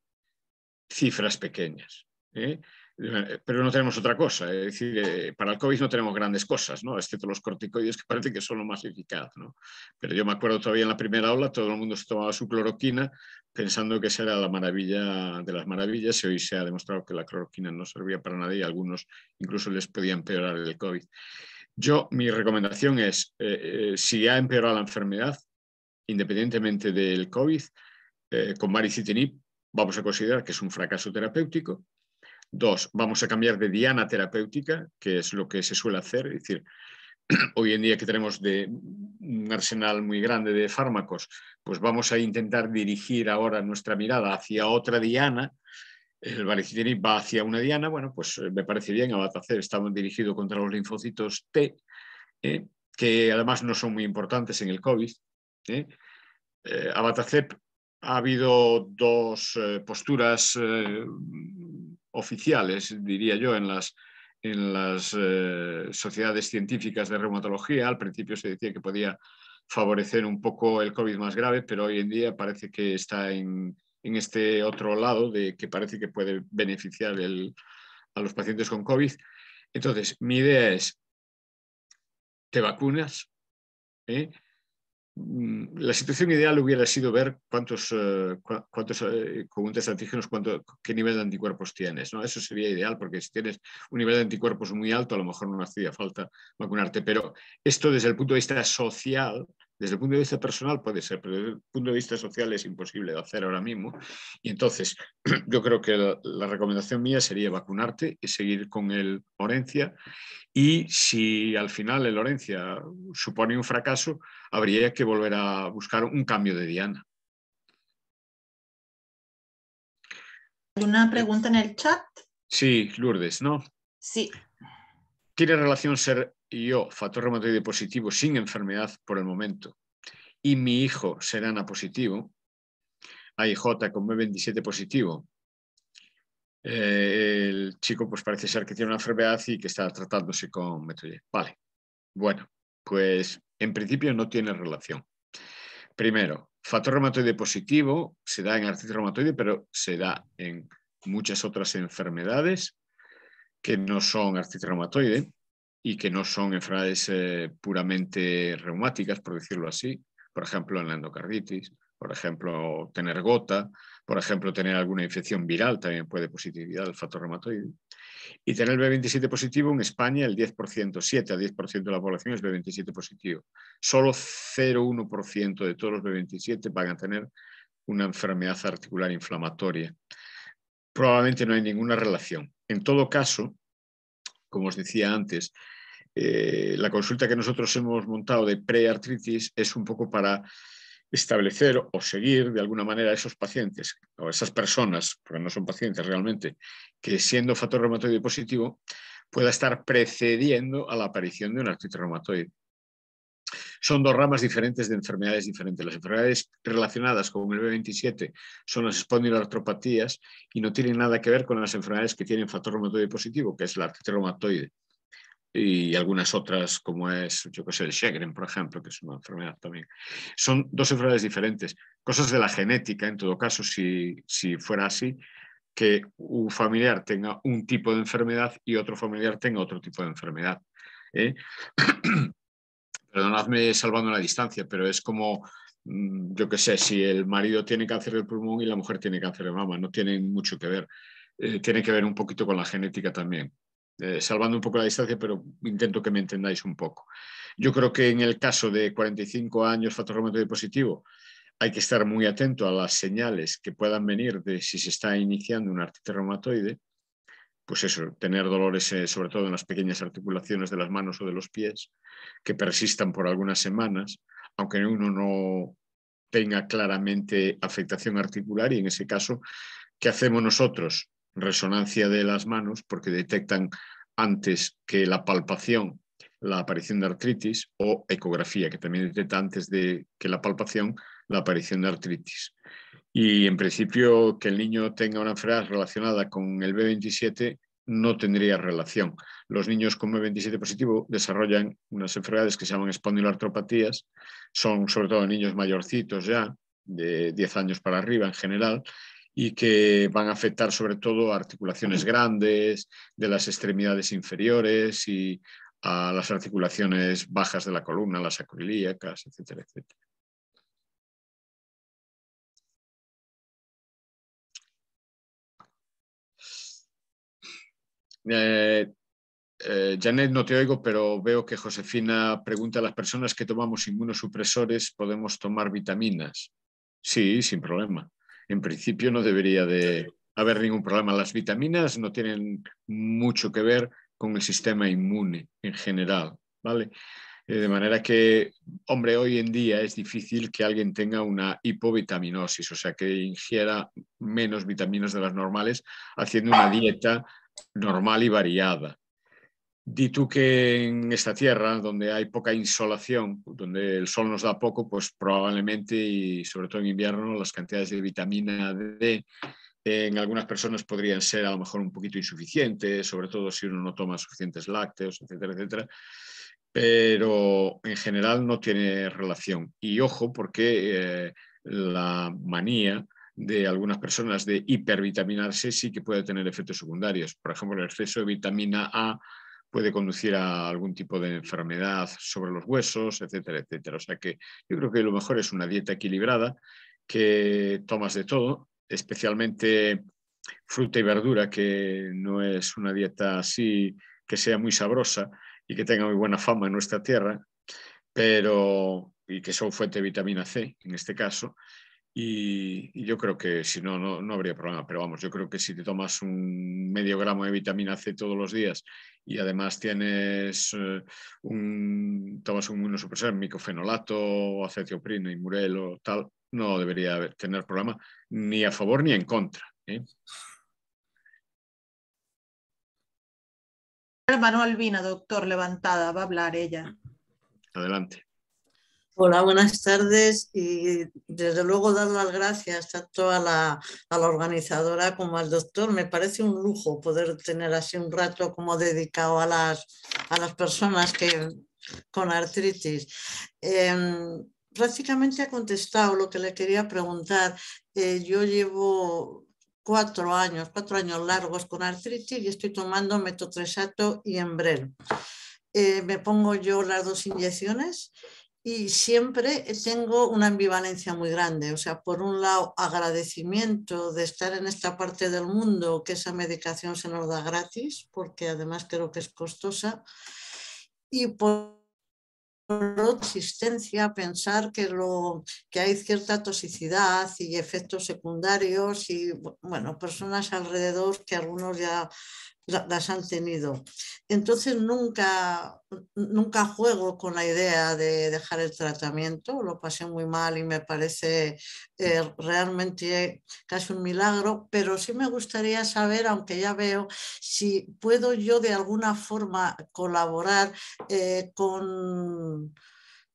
Speaker 1: cifras pequeñas. ¿eh? Eh, pero no tenemos otra cosa. Es decir, eh, para el COVID no tenemos grandes cosas, ¿no? excepto los corticoides que parece que son lo más eficaz. ¿no? Pero yo me acuerdo todavía en la primera ola, todo el mundo se tomaba su cloroquina pensando que esa era la maravilla de las maravillas y hoy se ha demostrado que la cloroquina no servía para nadie, y a algunos incluso les podía empeorar el COVID. Yo, mi recomendación es, eh, si ha empeorado la enfermedad, independientemente del COVID, con maricitinib, vamos a considerar que es un fracaso terapéutico, Dos, vamos a cambiar de diana terapéutica, que es lo que se suele hacer, es decir, hoy en día que tenemos un arsenal muy grande de fármacos, pues vamos a intentar dirigir ahora nuestra mirada hacia otra diana. El varicitinib va hacia una diana, bueno, pues eh, me parece bien, Abatacer estamos dirigido contra los linfocitos T, ¿eh? que además no son muy importantes en el COVID. Eh. eh ha habido dos posturas oficiales, diría yo, en las, en las eh, sociedades científicas de reumatología. Al principio se decía que podía favorecer un poco el COVID más grave, pero hoy en día parece que está en, este otro lado de que parece que puede beneficiar a los pacientes con COVID. Entonces, mi idea es, te vacunas, ¿Eh? Mm, la situación ideal hubiera sido ver cuántos, con un test antígenos, cuánto, qué nivel de anticuerpos tienes. ¿no? Eso sería ideal porque si tienes un nivel de anticuerpos muy alto, a lo mejor no hacía falta vacunarte. Pero esto desde el punto de vista social desde el punto de vista personal puede ser, pero desde el punto de vista social es imposible de hacer ahora mismo. Y entonces yo creo que la, recomendación mía sería vacunarte y seguir con el Orencia. Y si al final el Orencia supone un fracaso, habría que volver a buscar un cambio de diana.
Speaker 2: Hay eh, pregunta en el chat.
Speaker 1: Sí, Lourdes, ¿no? Sí. ¿Tiene relación ser yo, factor reumatoide positivo sin enfermedad por el momento, y mi hijo serana positivo, AIJ con B27 positivo, eh, el chico pues parece ser que tiene una enfermedad y que está tratándose con metoye. Vale, bueno, pues en principio no tiene relación. Primero, factor reumatoide positivo se da en artritis reumatoide, pero se da en muchas otras enfermedades que no son artritis reumatoide y que no son enfermedades eh, puramente reumáticas, por decirlo así, por ejemplo, en la endocarditis, por ejemplo, tener gota, por ejemplo, tener alguna infección viral también puede positividad del factor reumatoide. Y tener el B27 positivo en España, el 10%, 7 a 10% de la población es B27 positivo. Solo 0,1% de todos los B27 van a tener una enfermedad articular inflamatoria. Probablemente no hay ninguna relación. En todo caso, como os decía antes, eh, la consulta que nosotros hemos montado de preartritis es un poco para establecer o seguir de alguna manera a esos pacientes o esas personas, porque no son pacientes realmente, que siendo factor reumatoide positivo pueda estar precediendo a la aparición de una artritis reumatoide son dos ramas diferentes de enfermedades diferentes. Las enfermedades relacionadas con el B27 son las espondilartropatías y no tienen nada que ver con las enfermedades que tienen factor reumatoide positivo, que es la artritis reumatoide y algunas otras como es, yo que sé, el Sjögren, por ejemplo, que es una enfermedad también. Son dos enfermedades diferentes, cosas de la genética, en todo caso, si, si fuera así, que un familiar tenga un tipo de enfermedad y otro familiar tenga otro tipo de enfermedad. ¿eh? Perdonadme salvando la distancia, pero es como, mm, yo qué sé, si el marido tiene cáncer de pulmón y la mujer tiene cáncer de mama, no tienen mucho que ver. Eh, tiene que ver un poquito con la genética también. Eh, salvando un poco la distancia, pero intento que me entendáis un poco. Yo creo que en el caso de 45 años factor reumatoide positivo, hay que estar muy atento a las señales que puedan venir de si se está iniciando un artritis reumatoide pues eso, tener dolores eh, sobre todo en las pequeñas articulaciones de las manos o de los pies, que persistan por algunas semanas, aunque uno no tenga claramente afectación articular y en ese caso, ¿qué hacemos nosotros? Resonancia de las manos porque detectan antes que la palpación la aparición de artritis o ecografía, que también detecta antes de que la palpación la aparición de artritis. Y en principio que el niño tenga una enfermedad relacionada con el B27 no tendría relación. Los niños con B27 positivo desarrollan unas enfermedades que se llaman espondiloartropatías, son sobre todo niños mayorcitos ya, de 10 años para arriba en general, y que van a afectar sobre todo a articulaciones grandes, de las extremidades inferiores y a las articulaciones bajas de la columna, las acrilíacas, etcétera, etcétera. Eh, eh, Janet, no te oigo, pero veo que Josefina pregunta a las personas que tomamos inmunosupresores, ¿podemos tomar vitaminas? Sí, sin problema. En principio no debería de haber ningún problema. Las vitaminas no tienen mucho que ver con el sistema inmune en general, ¿vale? Eh, de manera que, hombre, hoy en día es difícil que alguien tenga una hipovitaminosis, o sea, que ingiera menos vitaminas de las normales haciendo una dieta normal y variada. Di tú que en esta tierra, donde hay poca insolación, donde el sol nos da poco, pues probablemente, y sobre todo en invierno, las cantidades de vitamina D eh, en algunas personas podrían ser a lo mejor un poquito insuficientes, sobre todo si uno no toma suficientes lácteos, etcétera, etcétera. Pero en general no tiene relación. Y ojo, porque eh, la manía de algunas personas de c sí que puede tener efectos secundarios. Por ejemplo, el exceso de vitamina A puede conducir a algún tipo de enfermedad sobre los huesos, etcétera, etcétera. O sea que yo creo que lo mejor es una dieta equilibrada que tomas de todo, especialmente fruta y verdura, que no es una dieta así que sea muy sabrosa y que tenga muy buena fama en nuestra tierra, pero y que son fuente de vitamina C en este caso, y, yo creo que si no, no, habría problema. Pero vamos, yo creo que si te tomas un medio gramo de vitamina C todos los días y además tienes eh, un, tomas un inmunosupresor, micofenolato, acetioprina y murelo, tal, no debería tener problema ni a favor ni en contra. ¿eh?
Speaker 2: Manuel Vina, doctor,
Speaker 3: levantada, va a hablar ella. Adelante. Hola, buenas tardes y desde luego dar las gracias tanto a la, a la, organizadora como al doctor. Me parece un lujo poder tener así un rato como dedicado a las, a las personas que, con artritis. Em, prácticamente ha contestado lo que le quería preguntar. Eh, yo llevo cuatro años, cuatro años largos con artritis y estoy tomando metotresato y embrel. Eh, me pongo yo las dos inyecciones y siempre tengo una ambivalencia muy grande. O sea, por un lado, agradecimiento de estar en esta parte del mundo que esa medicación se nos da gratis, porque además creo que es costosa. Y por existencia pensar que, lo, que hay cierta toxicidad y efectos secundarios y bueno, personas alrededor que algunos ya las han tenido. Entonces nunca, nunca juego con la idea de dejar el tratamiento, lo pasé muy mal y me parece eh, realmente casi un milagro, pero sí me gustaría saber, aunque ya veo, si puedo yo de alguna forma colaborar eh, con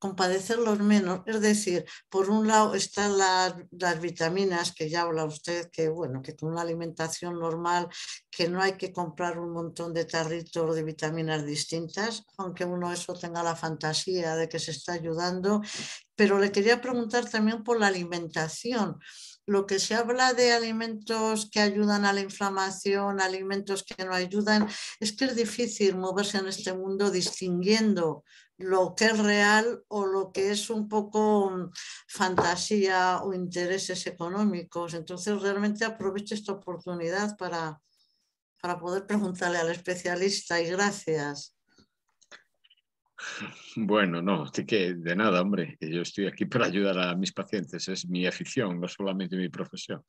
Speaker 3: compadecerlos menos. Es decir, por un lado están las, vitaminas que ya habla usted, que bueno, que con una alimentación normal, que no hay que comprar un montón de tarritos de vitaminas distintas, aunque uno eso tenga la fantasía de que se está ayudando. Pero le quería preguntar también por la alimentación lo que se habla de alimentos que ayudan a la inflamación, alimentos que no ayudan, es que es difícil moverse en este mundo distinguiendo lo que es real o lo que es un poco mm, fantasía o intereses económicos. Entonces, realmente aprovecho esta oportunidad para, para poder preguntarle al especialista y gracias.
Speaker 1: Bueno, no, de nada, hombre, yo estoy aquí para ayudar a mis pacientes, es mi afición, no solamente mi profesión.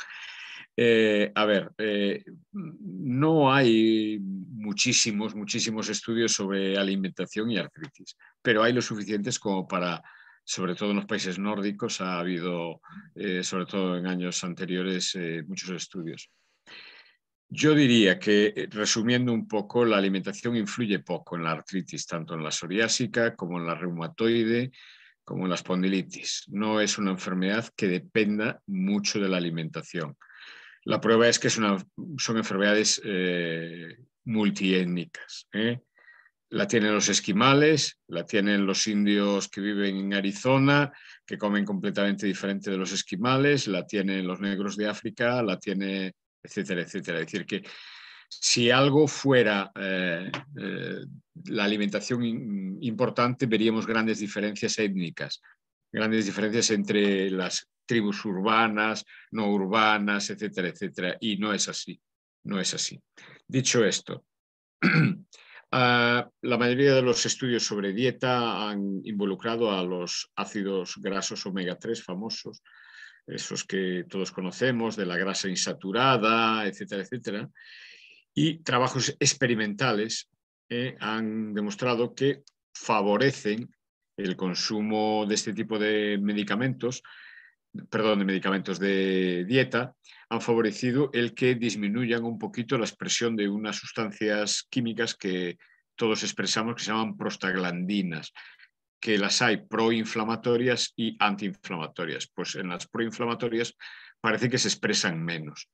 Speaker 1: Eh, a ver, eh, no hay muchísimos, muchísimos estudios sobre alimentación y artritis, pero hay lo suficientes como para, sobre todo en los países nórdicos, ha habido, eh, sobre todo en años anteriores, muchos estudios. Yo diría que, eh, resumiendo un poco, la alimentación influye poco en la artritis, tanto en la psoriásica como en la reumatoide, como en la espondilitis. No es una enfermedad que dependa mucho de la alimentación. La prueba es que son enfermedades eh, multiétnicas. ¿eh? La tienen los esquimales, la tienen los indios que viven en Arizona, que comen completamente diferente de los esquimales, la tienen los negros de África, la tiene etcétera, etcétera. Es decir, que si algo fuera eh, eh, la alimentación importante, veríamos grandes diferencias étnicas, grandes diferencias entre las tribus urbanas, no urbanas, etcétera, etcétera. Y no es así, no es así. Dicho esto, ah, la mayoría de los estudios sobre dieta han involucrado a los ácidos grasos omega 3 famosos, esos que todos conocemos, de la grasa insaturada, etcétera, etcétera. Y trabajos experimentales eh, han demostrado que favorecen el consumo de este tipo de medicamentos, perdón, de medicamentos de dieta, han favorecido el que disminuyan un poquito la expresión de unas sustancias químicas que todos expresamos que se llaman prostaglandinas que las hay proinflamatorias y antiinflamatorias. Pues en las proinflamatorias parece que se expresan menos.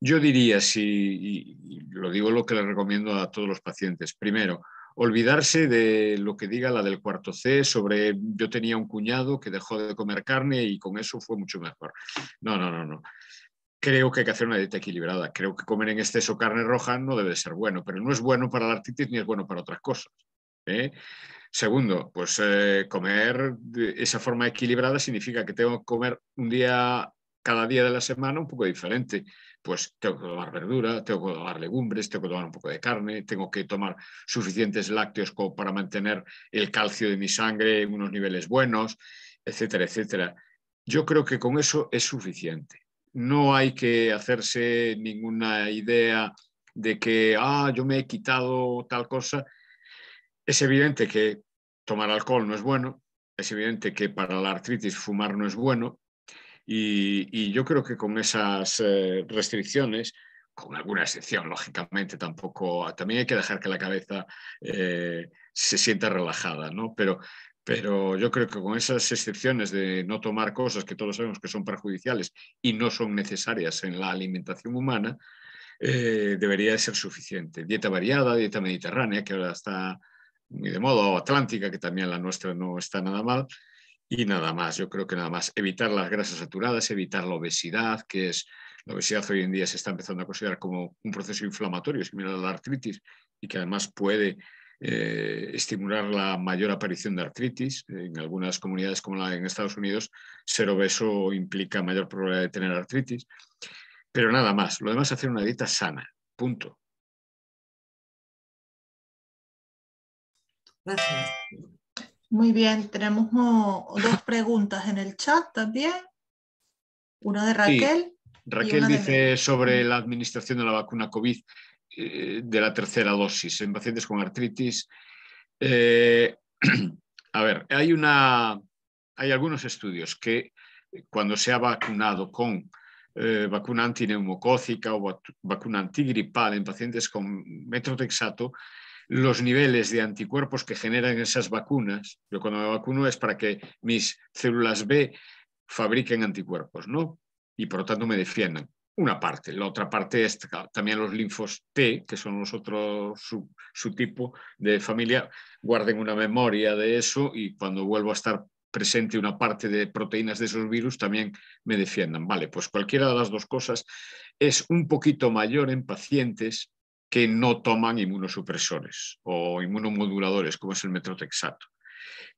Speaker 1: Yo diría, si, y lo digo lo que le recomiendo a todos los pacientes, primero, olvidarse de lo que diga la del cuarto C sobre yo tenía un cuñado que dejó de comer carne y con eso fue mucho mejor. No, no, no, no. Creo que hay que hacer una dieta equilibrada. Creo que comer en exceso carne roja no debe ser bueno, pero no es bueno para la artritis ni es bueno para otras cosas. ¿eh? Segundo, pues eh, comer de esa forma equilibrada significa que tengo que comer un día, cada día de la semana un poco diferente. Pues tengo que tomar verdura, tengo que tomar legumbres, tengo que tomar un poco de carne, tengo que tomar suficientes lácteos para mantener el calcio de mi sangre en unos niveles buenos, etcétera, etcétera. Yo creo que con eso es suficiente. No hay que hacerse ninguna idea de que, ah, yo me he quitado tal cosa es evidente que tomar alcohol no es bueno, es evidente que para la artritis fumar no es bueno y, yo creo que con esas eh, restricciones con alguna excepción, lógicamente, tampoco. También hay que dejar que la cabeza eh, se sienta relajada, ¿no? Pero, pero yo creo que con esas excepciones de no tomar cosas que todos sabemos que son perjudiciales y no son necesarias en la alimentación humana, eh, debería ser suficiente. Dieta variada, dieta mediterránea, que ahora está muy de modo o atlántica, que también la nuestra no está nada mal. Y nada más, yo creo que nada más. Evitar las grasas saturadas, evitar la obesidad, que es la obesidad hoy en día se está empezando a considerar como un proceso inflamatorio similar a la artritis y que además puede eh, estimular la mayor aparición de artritis. En algunas comunidades como la en Estados Unidos, ser obeso implica mayor probabilidad de tener artritis. Pero nada más, lo demás es hacer una dieta sana, punto. Gracias.
Speaker 2: Muy bien, tenemos dos preguntas en el chat también. Una de Raquel.
Speaker 1: Raquel dice sobre la administración de la vacuna COVID eh, de la tercera dosis en pacientes con artritis. Eh, a ver, hay, una, hay algunos estudios que eh, cuando se ha vacunado con vacuna antineumocócica o vacuna antigripal en pacientes con metrotexato, los niveles de anticuerpos que generan esas vacunas. Yo cuando me vacuno es para que mis células B fabriquen anticuerpos, ¿no? Y por lo tanto me defiendan. Una parte. La otra parte es también los linfos T, que son los otros su, su tipo de familia, guarden una memoria de eso y cuando vuelvo a estar presente una parte de proteínas de esos virus también me defiendan. Vale, pues cualquiera de las dos cosas es un poquito mayor en pacientes que no toman inmunosupresores o inmunomoduladores, como es el metrotexato.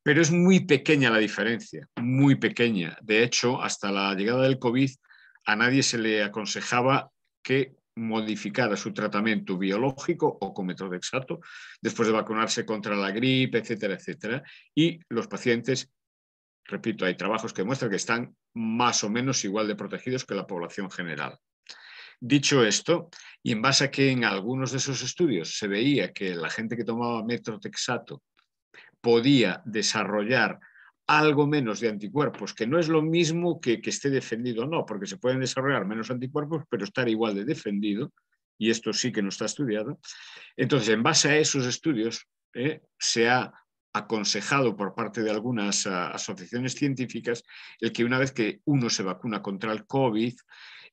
Speaker 1: Pero es muy pequeña la diferencia, muy pequeña. De hecho, hasta la llegada del COVID, a nadie se le aconsejaba que modificara su tratamiento biológico o con metrotexato después de vacunarse contra la gripe, etcétera, etcétera. Y los pacientes, repito, hay trabajos que muestran que están más o menos igual de protegidos que la población general. Dicho esto, y en base a que en algunos de esos estudios se veía que la gente que tomaba metrotexato podía desarrollar algo menos de anticuerpos, que no es lo mismo que, que esté defendido o no, porque se pueden desarrollar menos anticuerpos, pero estar igual de defendido, y esto sí que no está estudiado. Entonces, en base a esos estudios, eh, se ha aconsejado por parte de algunas ah, asociaciones científicas el que una vez que uno se vacuna contra el COVID,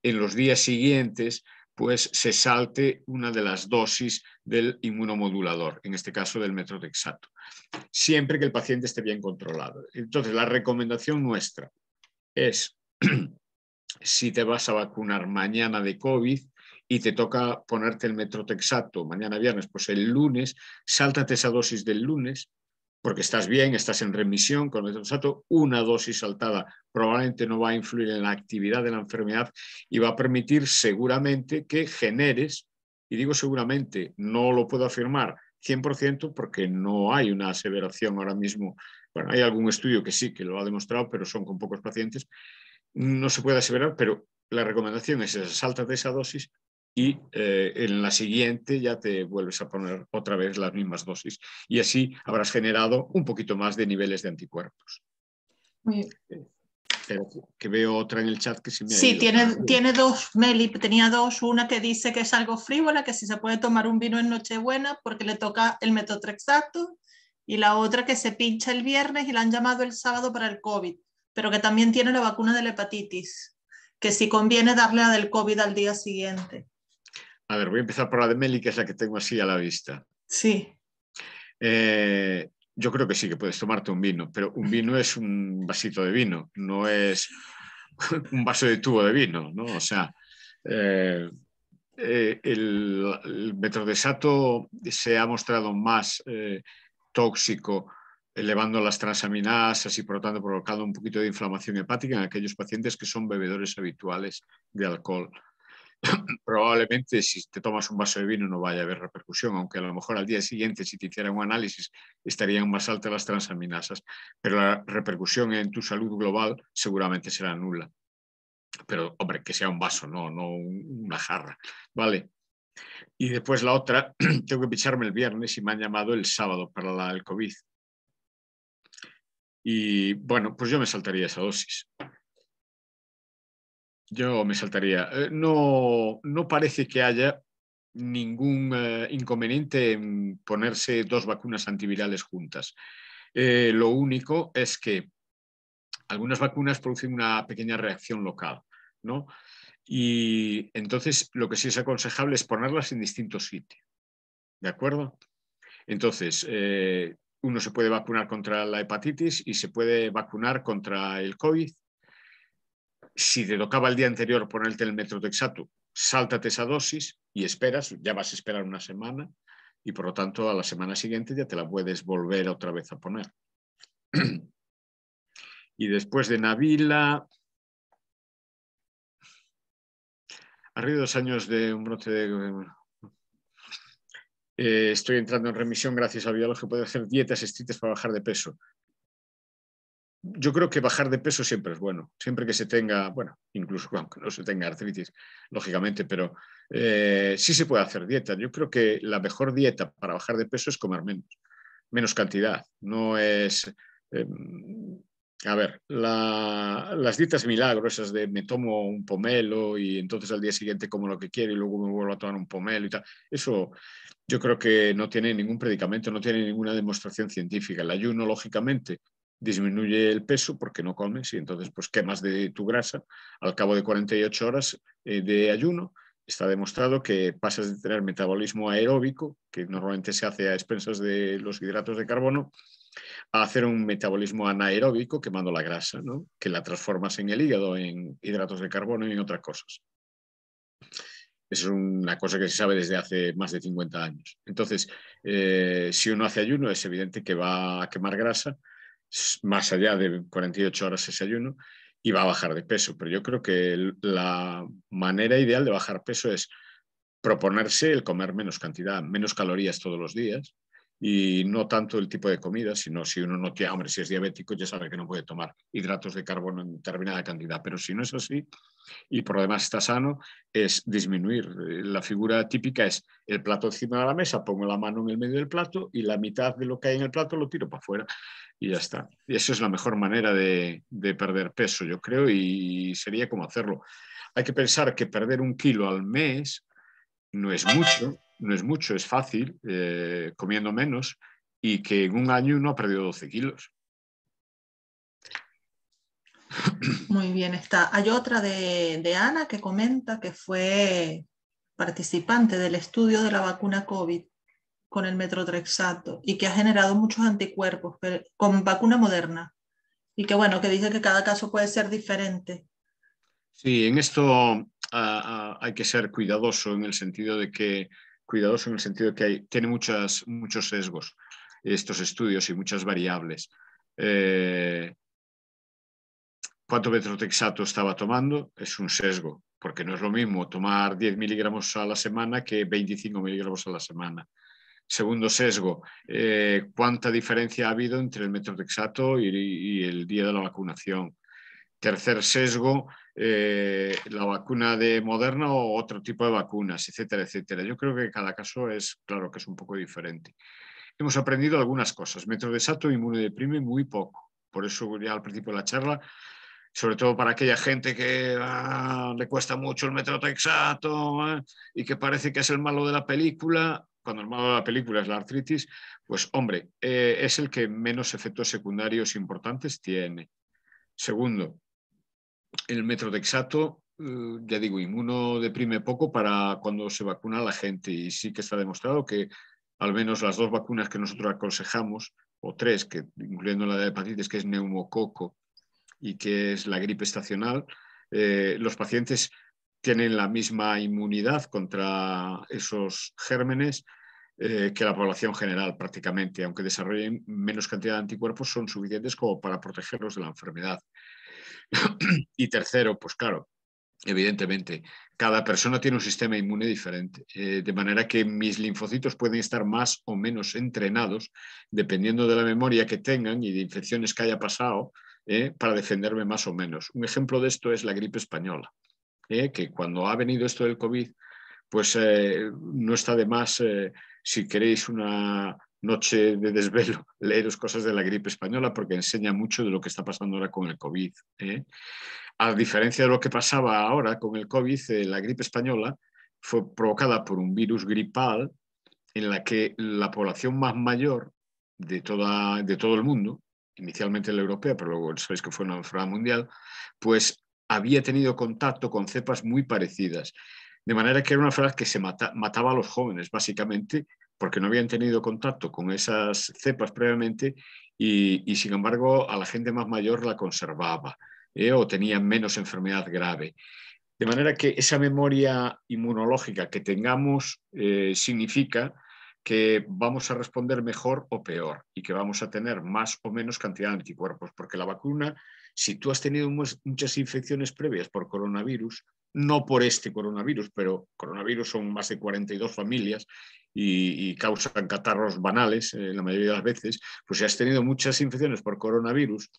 Speaker 1: en los días siguientes pues se salte una de las dosis del inmunomodulador, en este caso del metrotexato, siempre que el paciente esté bien controlado. Entonces, la recomendación nuestra es, si te vas a vacunar mañana de COVID, y te toca ponerte el metrotexato mañana viernes, pues el lunes, sáltate esa dosis del lunes, porque estás bien, estás en remisión con el metotrexato, una dosis saltada probablemente no va a influir en la actividad de la enfermedad y va a permitir seguramente que generes, y digo seguramente, no lo puedo afirmar 100% porque no hay una aseveración ahora mismo, bueno, hay algún estudio que sí que lo ha demostrado, pero son con pocos pacientes, no se puede aseverar, pero la recomendación es esa, salta de esa dosis y eh, en la siguiente ya te vuelves a poner otra vez las mismas dosis. Y así habrás generado un poquito más de niveles de anticuerpos. Eh, que veo otra en el chat que se me Sí, Tiene, tiene
Speaker 2: dos, Meli, tenía dos, una que dice que es algo frívola, que si se puede tomar un vino en Nochebuena porque le toca el metotrexato, y la otra que se pincha el viernes y la han llamado el sábado para el COVID, pero que también tiene la vacuna de la hepatitis, que si conviene darle la del COVID al día siguiente.
Speaker 1: A ver, voy a empezar por la de Meli, que es la que tengo así a la vista. Sí. Eh, yo creo que sí, que puedes tomarte un vino, pero un vino es un vasito de vino, no es un vaso de tubo de vino, ¿no? O sea, eh, eh, el, metrodesato se ha mostrado más tóxico elevando las transaminasas y por lo tanto provocando un poquito de inflamación hepática en aquellos pacientes que son bebedores habituales de alcohol. probablemente si te tomas un vaso de vino no vaya a haber repercusión, aunque a lo mejor al día siguiente si te hicieran un análisis estarían más altas las transaminasas, pero la repercusión en tu salud global seguramente será nula. Pero, hombre, que sea un vaso, no, no una jarra, ¿vale? Y después la otra, tengo que picharme el viernes y me han llamado el sábado para la, el COVID. Y bueno, pues yo me saltaría esa dosis. Yo me saltaría. Eh, no, parece que haya ningún eh, inconveniente en ponerse dos vacunas antivirales juntas. Eh, lo único es que algunas vacunas producen una pequeña reacción local, ¿no? Y entonces lo que sí es aconsejable es ponerlas en distintos sitios, ¿de acuerdo? Entonces, uno se puede vacunar contra la hepatitis y se puede vacunar contra el COVID si te tocaba el día anterior ponerte el metrotexato, sáltate esa dosis y esperas, ya vas a esperar una semana y por lo tanto a la semana siguiente ya te la puedes volver otra vez a poner. y después de Navila, arriba de dos años de un brote de... Eh, estoy entrando en remisión gracias a Biológico. Puedo hacer dietas estrictas para bajar de peso yo creo que bajar de peso siempre es bueno, siempre que se tenga, bueno, incluso aunque no se tenga artritis, lógicamente, pero eh, sí se puede hacer dieta. Yo creo que la mejor dieta para bajar de peso es comer menos, menos cantidad. No es, em, a ver, las dietas milagrosas de me tomo un pomelo y entonces al día siguiente como lo que quiero y luego me vuelvo a tomar un pomelo y tal, eso yo creo que no tiene ningún predicamento, no tiene ninguna demostración científica. El ayuno, lógicamente, disminuye el peso porque no comes y entonces pues quemas de tu grasa. Al cabo de 48 horas eh, de ayuno está demostrado que pasas de tener metabolismo aeróbico, que normalmente se hace a expensas de los hidratos de carbono, a hacer un metabolismo anaeróbico quemando la grasa, que la transformas en el hígado, en hidratos de carbono y en otras cosas. Es una cosa que se sabe desde hace más de 50 años. Entonces, eh, si uno hace ayuno, es evidente que va a quemar grasa, más allá de 48 horas de desayuno y va a bajar de peso. Pero yo creo que la manera ideal de bajar peso es proponerse el comer menos cantidad, menos calorías todos los días y no tanto el tipo de comida, sino si uno no tiene hambre, si es diabético, ya sabe que no puede tomar hidratos de carbono en determinada cantidad. Pero si no es así, y por lo demás está sano, es disminuir. Eh, la figura típica es el plato encima de la mesa, pongo la mano en el medio del plato y la mitad de lo que hay en el plato lo tiro para afuera y ya está. Y eso es la mejor manera de, perder peso, yo creo, y sería como hacerlo. Hay que pensar que perder un kilo al mes no es mucho, no es mucho, es fácil, eh, comiendo menos, y que en un año uno ha perdido 12 kilos.
Speaker 4: Muy
Speaker 2: bien, está. Hay otra de, de Ana que comenta que fue participante del estudio de la vacuna COVID con el metrotrexato y que ha generado muchos anticuerpos con vacuna moderna y que bueno, que dice que cada caso puede ser diferente.
Speaker 1: Sí, en esto ah, ah, hay que ser cuidadoso en el sentido de que cuidadoso en el sentido que hay, tiene muchas, muchos sesgos estos estudios y muchas variables. Eh, cuánto metrotexato estaba tomando es un sesgo, porque no es lo mismo tomar 10 miligramos a la semana que 25 miligramos a la semana. Segundo sesgo, eh, cuánta diferencia ha habido entre el metrotexato y, y el día de la vacunación. Tercer sesgo, eh, la vacuna de Moderna o otro tipo de vacunas, etcétera, etcétera. Yo creo que cada caso es, claro, que es un poco diferente. Hemos aprendido algunas cosas. Metrotexato inmunodeprime muy poco. Por eso ya al principio de la charla sobre todo para aquella gente que ah, le cuesta mucho el metro ah, y que parece que es el malo de la película, cuando el malo de la película es la artritis, pues hombre, eh, es el que menos efectos secundarios importantes tiene. Segundo, el metrotexato, eh, ya digo, inmuno deprime poco para cuando se vacuna la gente y sí que está demostrado que al menos las dos vacunas que nosotros aconsejamos, o tres, que, incluyendo la de hepatitis, que es neumococo y que es la gripe estacional, eh, los pacientes tienen la misma inmunidad contra esos gérmenes eh, que la población general prácticamente, aunque desarrollen menos cantidad de anticuerpos, son suficientes como para protegerlos de la enfermedad. y tercero, pues claro, evidentemente, cada persona tiene un sistema inmune diferente, eh, de manera que mis linfocitos pueden estar más o menos entrenados, dependiendo de la memoria que tengan y de infecciones que haya pasado, ¿eh? para defenderme más o menos. Un ejemplo de esto es la gripe española, ¿eh? que cuando ha venido esto del COVID, pues eh, no está de más, si queréis una noche de desvelo, leeros cosas de la gripe española porque enseña mucho de lo que está pasando ahora con el COVID. A diferencia de lo que pasaba ahora con el COVID, la gripe española fue provocada por un virus gripal en la que la población más mayor de todo el mundo inicialmente la europea, pero luego sabéis que fue una enfermedad mundial, pues había tenido contacto con cepas muy parecidas. De manera que era una enfermedad que se mataba a los jóvenes, básicamente, porque no habían tenido contacto con esas cepas previamente y, sin embargo, a la gente más mayor la conservaba ¿eh? o tenía menos enfermedad grave. De manera que esa memoria inmunológica que tengamos eh, significa que vamos a responder mejor o peor y que vamos a tener más o menos cantidad de anticuerpos, porque la vacuna, si tú has tenido muchas infecciones previas por coronavirus, no por este coronavirus, pero coronavirus son más de 42 familias y, causan catarros banales eh, la mayoría de las veces, pues si has tenido muchas infecciones por coronavirus,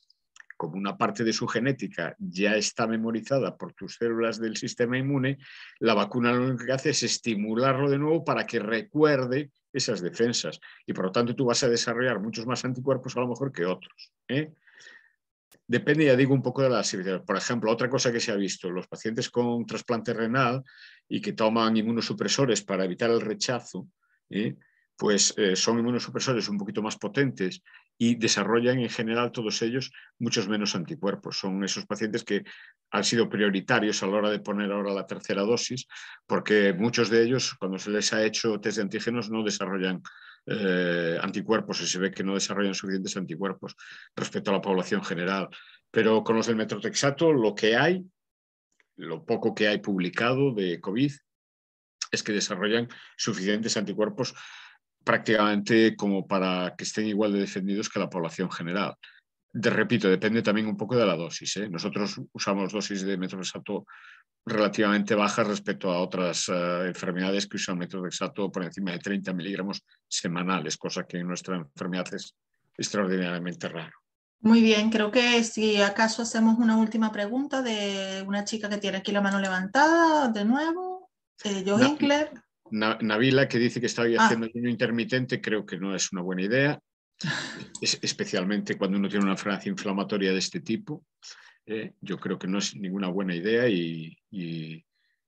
Speaker 1: como una parte de su genética ya está memorizada por tus células del sistema inmune, la vacuna lo único que hace es estimularlo de nuevo para que recuerde esas defensas y por lo tanto tú vas a desarrollar muchos más anticuerpos a lo mejor que otros. ¿eh? Depende, ya digo, un poco de la severidad. Por ejemplo, otra cosa que se ha visto, los pacientes con trasplante renal y que toman inmunosupresores para evitar el rechazo, ¿eh? pues eh, son inmunosupresores un poquito más potentes y desarrollan en general todos ellos muchos menos anticuerpos. Son esos pacientes que han sido prioritarios a la hora de poner ahora la tercera dosis, porque muchos de ellos, cuando se les ha hecho test de antígenos, no desarrollan eh, anticuerpos y se ve que no desarrollan suficientes anticuerpos respecto a la población general. Pero con los del metrotexato, lo que hay, lo poco que hay publicado de COVID, es que desarrollan suficientes anticuerpos prácticamente como para que estén igual de defendidos que la población general. De, repito, depende también un poco de la dosis. ¿eh? Nosotros usamos dosis de exato relativamente bajas respecto a otras eh, enfermedades que usan metrorexato por encima de 30 miligramos semanales, cosa que en nuestra enfermedad es extraordinariamente raro.
Speaker 2: Muy bien, creo que si acaso hacemos una última pregunta de una chica que tiene aquí la mano levantada, de nuevo, eh, Joe
Speaker 1: Navila, que dice que está hoy ah. haciendo ayuno intermitente, creo que no es una buena idea, especialmente cuando uno tiene una fragancia inflamatoria de este tipo. Eh, yo creo que no es ninguna buena idea y,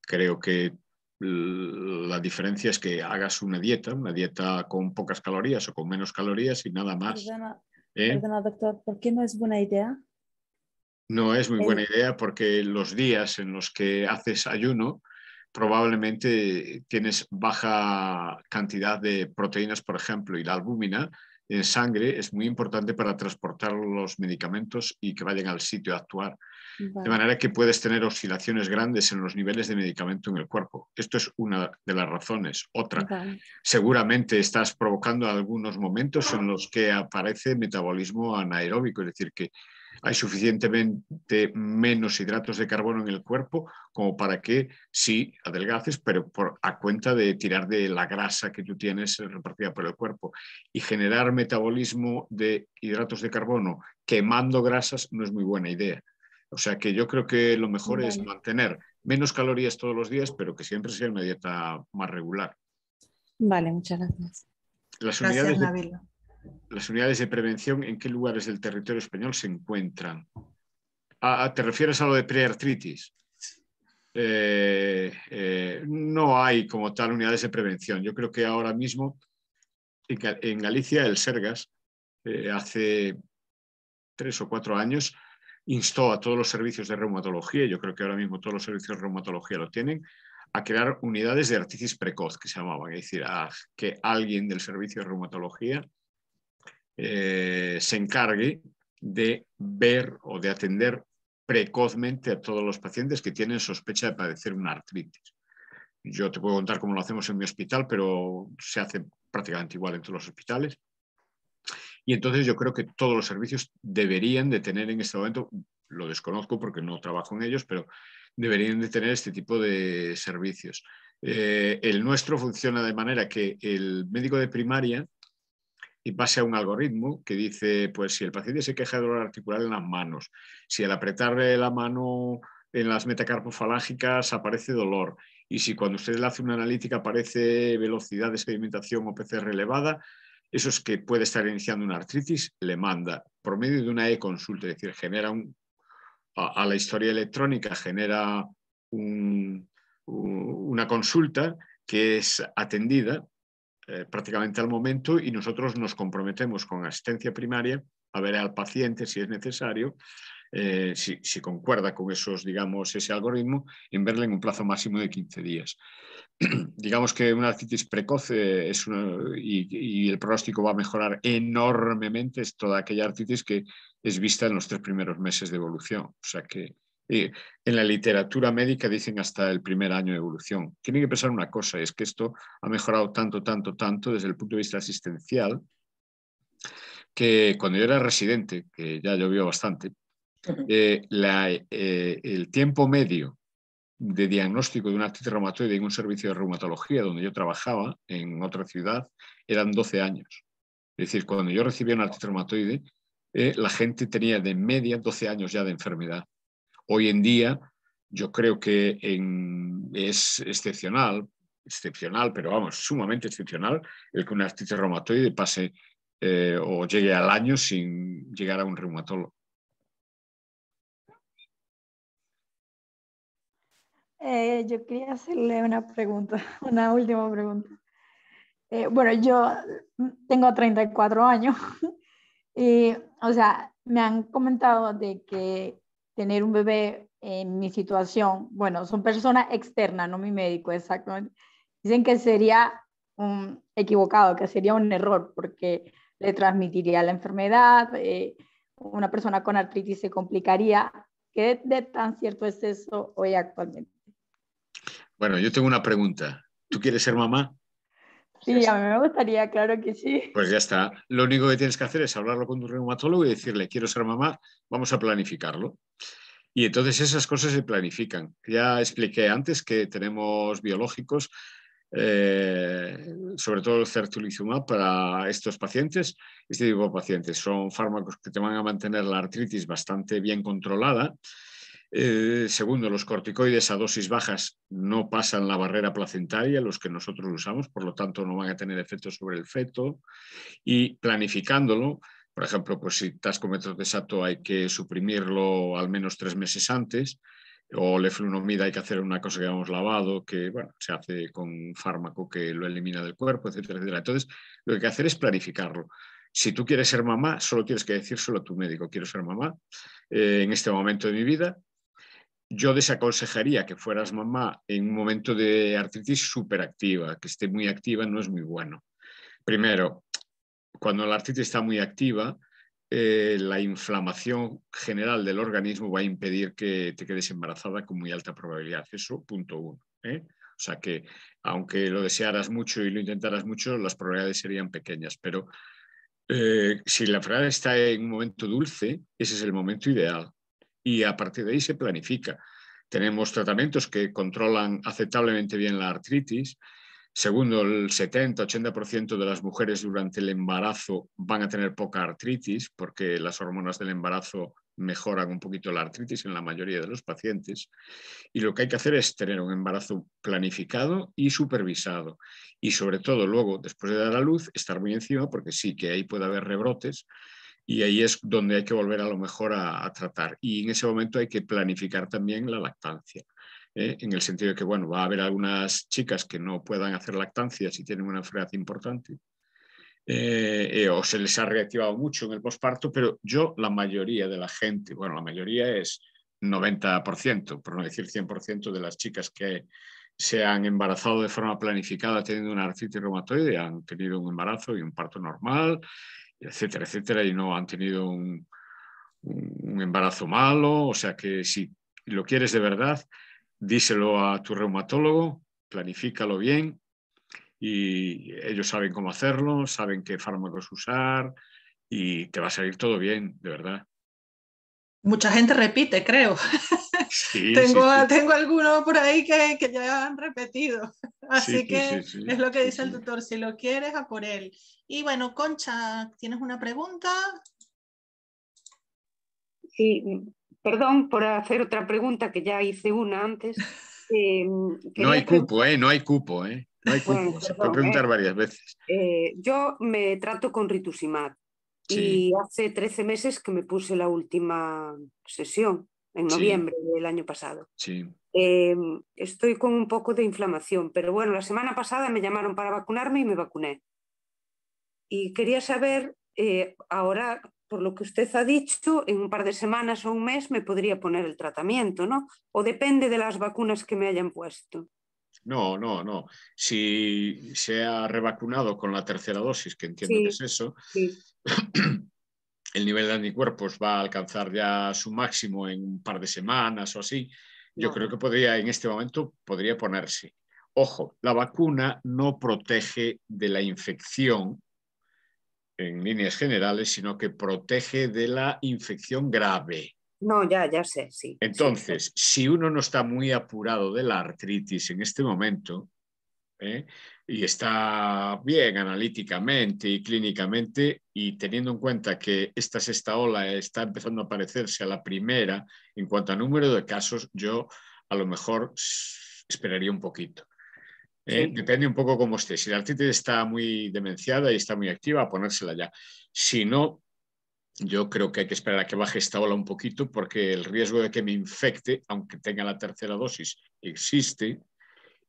Speaker 1: creo que la diferencia es que hagas una dieta, una dieta con pocas calorías o con menos calorías y nada más. perdona ¿eh?
Speaker 2: doctor, ¿por qué no es buena idea?
Speaker 1: No es muy buena idea porque los días en los que haces ayuno probablemente tienes baja cantidad de proteínas, por ejemplo, y la albúmina en sangre es muy importante para transportar los medicamentos y que vayan al sitio a actuar. De manera que puedes tener oscilaciones grandes en los niveles de medicamento en el cuerpo. Esto es una de las razones. Otra, seguramente estás provocando algunos momentos en los que aparece metabolismo anaeróbico, es decir, que hay suficientemente menos hidratos de carbono en el cuerpo como para que sí adelgaces, pero a cuenta de tirar de la grasa que tú tienes repartida por el cuerpo. Y generar metabolismo de hidratos de carbono quemando grasas no es muy buena idea. O sea que yo creo que lo mejor es mantener menos calorías todos los días, pero que siempre sea una dieta más regular.
Speaker 3: Vale, muchas gracias.
Speaker 1: gracias, unidades las unidades de prevención en qué lugares del territorio español se encuentran. Ah, ah, ¿Te refieres a lo de preartritis? Eh, eh, no hay como tal unidades de prevención. Yo creo que ahora mismo en, Galicia el Sergas eh, hace tres o cuatro años instó a todos los servicios de reumatología, yo creo que ahora mismo todos los servicios de reumatología lo tienen, a crear unidades de artritis precoz, que se llamaban, es decir, que alguien del servicio de reumatología eh, se encargue de ver o de atender precozmente a todos los pacientes que tienen sospecha de padecer una artritis. Yo te puedo contar cómo lo hacemos en mi hospital, pero se hace prácticamente igual en todos los hospitales. Y entonces yo creo que todos los servicios deberían de tener en este momento, lo desconozco porque no trabajo en ellos, pero deberían de tener este tipo de servicios. Eh, el nuestro funciona de manera que el médico de primaria y pase a un algoritmo que dice, pues si el paciente se queja de dolor articular en las manos, si al apretarle la mano en las metacarpofalángicas aparece dolor, y si cuando usted le hace una analítica aparece velocidad de sedimentación o PCR elevada, eso es que puede estar iniciando una artritis, le manda por medio de una e-consulta, es decir, genera a, la historia electrónica, genera una consulta que es atendida eh, prácticamente al momento y nosotros nos comprometemos con asistencia primaria a ver al paciente si es necesario, eh, si, concuerda con esos, digamos, ese algoritmo, en verle en un plazo máximo de 15 días. digamos que una artritis precoce eh, es y, el pronóstico va a mejorar enormemente, es toda aquella artritis que es vista en los tres primeros meses de evolución. O sea que eh, en la literatura médica dicen hasta el primer año de evolución. Tienen que pensar una cosa, es que esto ha mejorado tanto, tanto, tanto desde el punto de vista asistencial, que cuando yo era residente, que ya llovió bastante, eh, eh, el tiempo medio de diagnóstico de un artritis reumatoide en un servicio de reumatología donde yo trabajaba en otra ciudad eran 12 años. Es decir, cuando yo recibía una artritis reumatoide, la gente tenía de media 12 años ya de enfermedad. Hoy en día yo creo que es excepcional, excepcional, pero vamos, sumamente excepcional, el que una artritis reumatoide pase eh, o llegue al año sin llegar a un reumatólogo.
Speaker 5: Eh, yo quería hacerle una pregunta, una última pregunta. Eh, bueno, yo tengo 34 años y, o sea, me han comentado de que tener un bebé en mi situación, bueno, son personas externas, no mi médico, exactamente. Dicen que sería un equivocado, que sería un error, porque le transmitiría la enfermedad, eh, una persona con artritis se complicaría. ¿Qué de tan cierto es eso hoy actualmente?
Speaker 1: Bueno, yo tengo una pregunta. ¿Tú quieres ser mamá?
Speaker 5: Sí, a mí me gustaría, claro que sí.
Speaker 1: Pues ya está. Lo único que tienes que hacer es hablarlo con tu reumatólogo y decirle, quiero ser mamá, vamos a planificarlo. Y entonces esas cosas se planifican. Ya expliqué antes que tenemos biológicos, eh, sobre todo el certolizumab para estos pacientes, este tipo de pacientes. Son fármacos que te van a mantener la artritis bastante bien controlada eh, segundo, los corticoides a dosis bajas no pasan la barrera placentaria, los que nosotros usamos, por lo tanto no van a tener efecto sobre el feto. Y planificándolo, por ejemplo, pues si sato hay que suprimirlo al menos tres meses antes, o leflunomida hay que hacer una cosa que hemos lavado, que se hace con un fármaco que lo elimina del cuerpo, etcétera, etcétera. Entonces, lo que hay que hacer es planificarlo. Si tú quieres ser mamá, solo tienes que decírselo a tu médico, quiero ser mamá eh, en este momento de mi vida, yo desaconsejaría que fueras mamá en un momento de artritis superactiva, que esté muy activa no es muy bueno. Primero, cuando la artritis está muy activa, eh, la inflamación general del organismo va a impedir que te quedes embarazada con muy alta probabilidad. Eso, punto uno. ¿eh? O sea que, aunque lo desearas mucho y lo intentaras mucho, las probabilidades serían pequeñas. Pero eh, si la enfermedad está en un momento dulce, ese es el momento ideal y a partir de ahí se planifica. Tenemos tratamientos que controlan aceptablemente bien la artritis. Segundo, el 70-80% de las mujeres durante el embarazo van a tener poca artritis porque las hormonas del embarazo mejoran un poquito la artritis en la mayoría de los pacientes. Y lo que hay que hacer es tener un embarazo planificado y supervisado. Y sobre todo luego, después de dar a luz, estar muy encima porque sí que ahí puede haber rebrotes y ahí es donde hay que volver a lo mejor a, tratar. Y en ese momento hay que planificar también la lactancia. ¿eh? En el sentido de que, bueno, va a haber algunas chicas que no puedan hacer lactancia si tienen una enfermedad importante, eh, eh, o se les ha reactivado mucho en el posparto, pero yo, la mayoría de la gente, bueno, la mayoría es 90%, por no decir 100% de las chicas que se han embarazado de forma planificada teniendo una artritis reumatoide, han tenido un embarazo y un parto normal etcétera, etcétera, y no han tenido un, un embarazo malo. O sea que si lo quieres de verdad, díselo a tu reumatólogo, planifícalo bien y ellos saben cómo hacerlo, saben qué fármacos usar y te va a salir todo bien, de verdad.
Speaker 2: Mucha gente repite, creo. tengo, tengo alguno por ahí que, que ya han repetido. Así que es lo que dice el doctor si lo quieres, a por él. Y bueno, Concha, ¿tienes una pregunta?
Speaker 4: Sí, perdón por hacer otra pregunta, que ya hice una antes. Em, no hay cupo,
Speaker 1: ¿eh? No hay cupo, ¿eh? No hay cupo, se puede preguntar eh, varias veces.
Speaker 4: Eh, yo me trato con rituximab y hace 13 meses que me puse la última sesión en noviembre del año pasado. Eh, estoy con un poco de inflamación, pero bueno, la semana pasada me llamaron para vacunarme y me vacuné. Y quería saber, eh, ahora, por lo que usted ha dicho, en un par de semanas o un mes me podría poner el tratamiento, ¿no? O depende de las vacunas que me hayan puesto.
Speaker 1: No, no, no. Si se ha revacunado con la tercera dosis, que entiendo que es
Speaker 4: eso, sí.
Speaker 1: el nivel de anticuerpos va a alcanzar ya su máximo en un par de semanas o así, yo creo que podría, en este momento, podría ponerse. Ojo, la vacuna no protege de la infección en líneas generales, sino que protege de la infección grave.
Speaker 4: No, ya, ya sé, sí.
Speaker 1: Entonces, si uno no está muy apurado de la artritis en este momento, ¿eh? y está bien analíticamente y clínicamente y teniendo en cuenta que esta sexta ola está empezando a parecerse a la primera, en cuanto a número de casos, yo a lo mejor esperaría un poquito. Eh, depende un poco cómo esté. Si la artritis está muy demenciada y está muy activa, ponérsela ya. Si no, yo creo que hay que esperar a que baje esta ola un poquito porque el riesgo de que me infecte, aunque tenga la tercera dosis, existe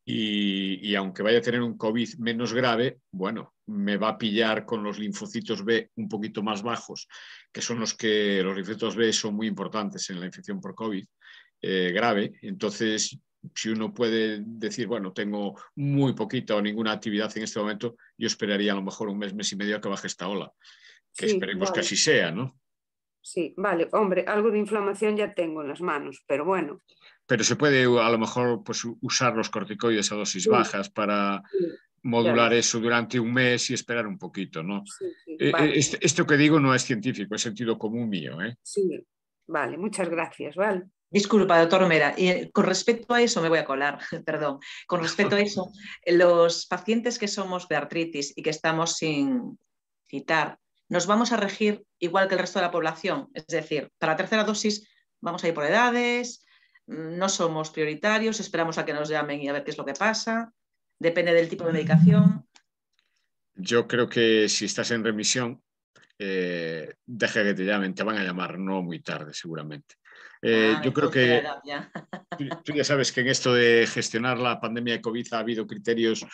Speaker 1: y, aunque vaya a tener un COVID menos grave, bueno, me va a pillar con los linfocitos B un poquito más bajos, que son los que los linfocitos B son muy importantes en la infección por COVID eh, grave. Entonces, si uno puede decir, bueno, tengo muy poquita o ninguna actividad en este momento, yo esperaría a lo mejor un mes, mes y medio a que baje esta ola, que esperemos que así sea, ¿no?
Speaker 4: sí, vale, hombre, algo de inflamación ya tengo en las manos, pero bueno.
Speaker 1: Pero se puede a lo mejor pues, usar los corticoides a dosis bajas para modular eso durante un mes y esperar un poquito, ¿no? Eh, eh, este, esto que digo no es científico, es sentido común mío, ¿eh?
Speaker 4: Sí, vale, muchas gracias, vale. Disculpa, doctor Mera,
Speaker 6: y eh, con respecto a eso, me voy a colar, perdón, con respecto a eso, los pacientes que somos de artritis y que estamos sin citar nos vamos a regir igual que el resto de la población. Es decir, para la tercera dosis vamos a ir por edades, mm, no somos prioritarios, esperamos a que nos llamen y a ver qué es lo que pasa, depende del tipo de mm. medicación.
Speaker 1: Yo creo que si estás en remisión, eh, deja que te llamen, te van a llamar, no muy tarde seguramente. Eh, ah, yo creo que tú, ya sabes que en esto de gestionar la pandemia de COVID ha habido criterios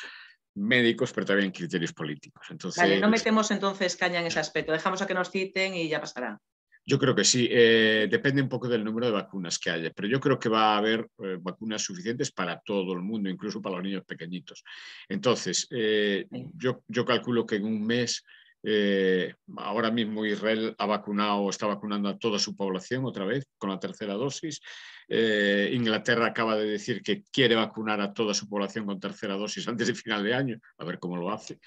Speaker 1: médicos, pero también criterios políticos. Entonces, no
Speaker 6: metemos entonces caña en ese aspecto, dejamos a que nos citen y ya pasará.
Speaker 1: Yo creo que sí, eh, depende un poco del número de vacunas que haya, pero yo creo que va a haber eh, vacunas suficientes para todo el mundo, incluso para los niños pequeñitos. Entonces, eh, yo, yo calculo que en un mes eh, ahora mismo Israel ha vacunado, está vacunando a toda su población otra vez con la tercera dosis. Eh, Inglaterra acaba de decir que quiere vacunar a toda su población con tercera dosis antes de final de año, a ver cómo lo hace,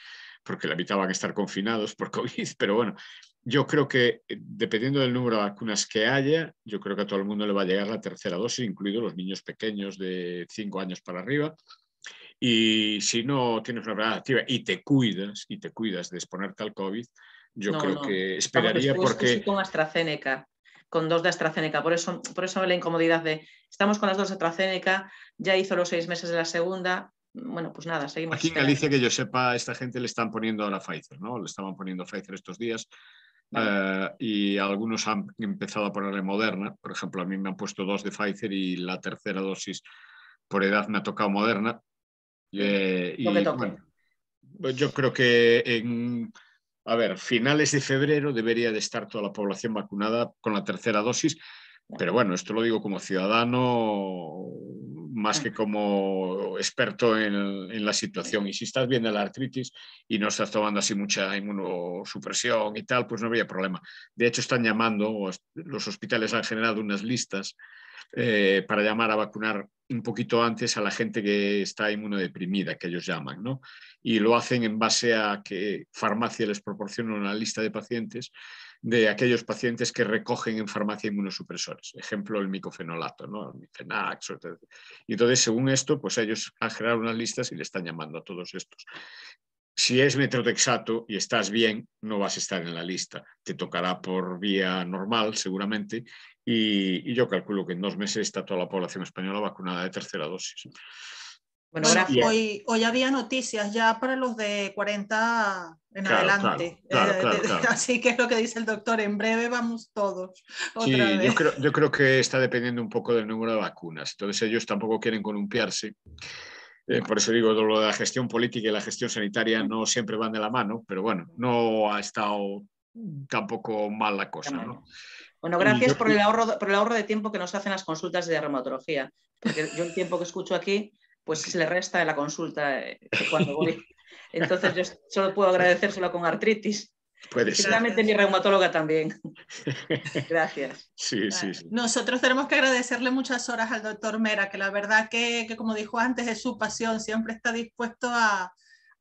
Speaker 1: porque la mitad van a estar confinados por COVID. Pero bueno, yo creo que eh, dependiendo del número de vacunas que haya, yo creo que a todo el mundo le va a llegar la tercera dosis, incluidos los niños pequeños de 5 años para arriba. Y si no tienes una verdad activa y te cuidas, y te cuidas de exponerte al COVID, yo creo que esperaría porque...
Speaker 6: con AstraZeneca, con dos de AstraZeneca, por eso, por eso la incomodidad de, estamos con las dos de AstraZeneca, ya hizo los seis meses de la segunda, bueno, pues nada, seguimos. Aquí en
Speaker 1: Galicia, que yo sepa, esta gente le están poniendo ahora Pfizer, ¿no? Le estaban poniendo Pfizer estos días. Eh, y algunos han empezado a ponerle Moderna. Por ejemplo, a mí me han puesto dos de Pfizer y la tercera dosis por edad me ha tocado Moderna. Eh, pues yo creo que en, a ver, finales de febrero debería de estar toda la población vacunada con la tercera dosis, pero bueno, esto lo digo como ciudadano más que ah. como experto en, la situación. Y si estás viendo la artritis y no estás tomando así mucha inmunosupresión y tal, pues no habría problema. De hecho, están llamando, los hospitales han generado unas listas eh, para llamar a vacunar un poquito antes a la gente que está inmunodeprimida, que ellos llaman, ¿no? Y lo hacen en base a que farmacia les proporciona una lista de pacientes de aquellos pacientes que recogen en farmacia inmunosupresores, ejemplo el micofenolato, ¿no? el Y entonces, según esto, pues ellos han generado unas listas y le están llamando a todos estos. Si es metrotexato y estás bien, no vas a estar en la lista. Te tocará por vía normal, seguramente, y, yo calculo que en dos meses está toda la población española vacunada de tercera dosis. Bueno, ahora
Speaker 2: hoy, había noticias ya para los de 40 en adelante. Eh, así que es lo que dice el doctor, en breve vamos todos. Otra sí,
Speaker 1: Yo, creo, que está dependiendo un poco del número de vacunas. Entonces ellos tampoco quieren columpiarse. Eh, por eso digo, lo de la gestión política y la gestión sanitaria no siempre van de la mano, pero bueno, no ha estado tampoco mal la cosa. ¿no?
Speaker 6: Bueno, gracias por el, ahorro, por el ahorro de tiempo que nos hacen las consultas de reumatología, porque yo el tiempo que escucho aquí, pues se le resta de la consulta eh, cuando voy. Entonces yo solo puedo agradecérselo con artritis. Puede Y mi reumatóloga también. Gracias.
Speaker 1: Sí, sí, sí,
Speaker 6: Nosotros tenemos que agradecerle muchas horas al doctor
Speaker 2: Mera, que la verdad que, que como dijo antes, es su pasión, siempre está dispuesto a,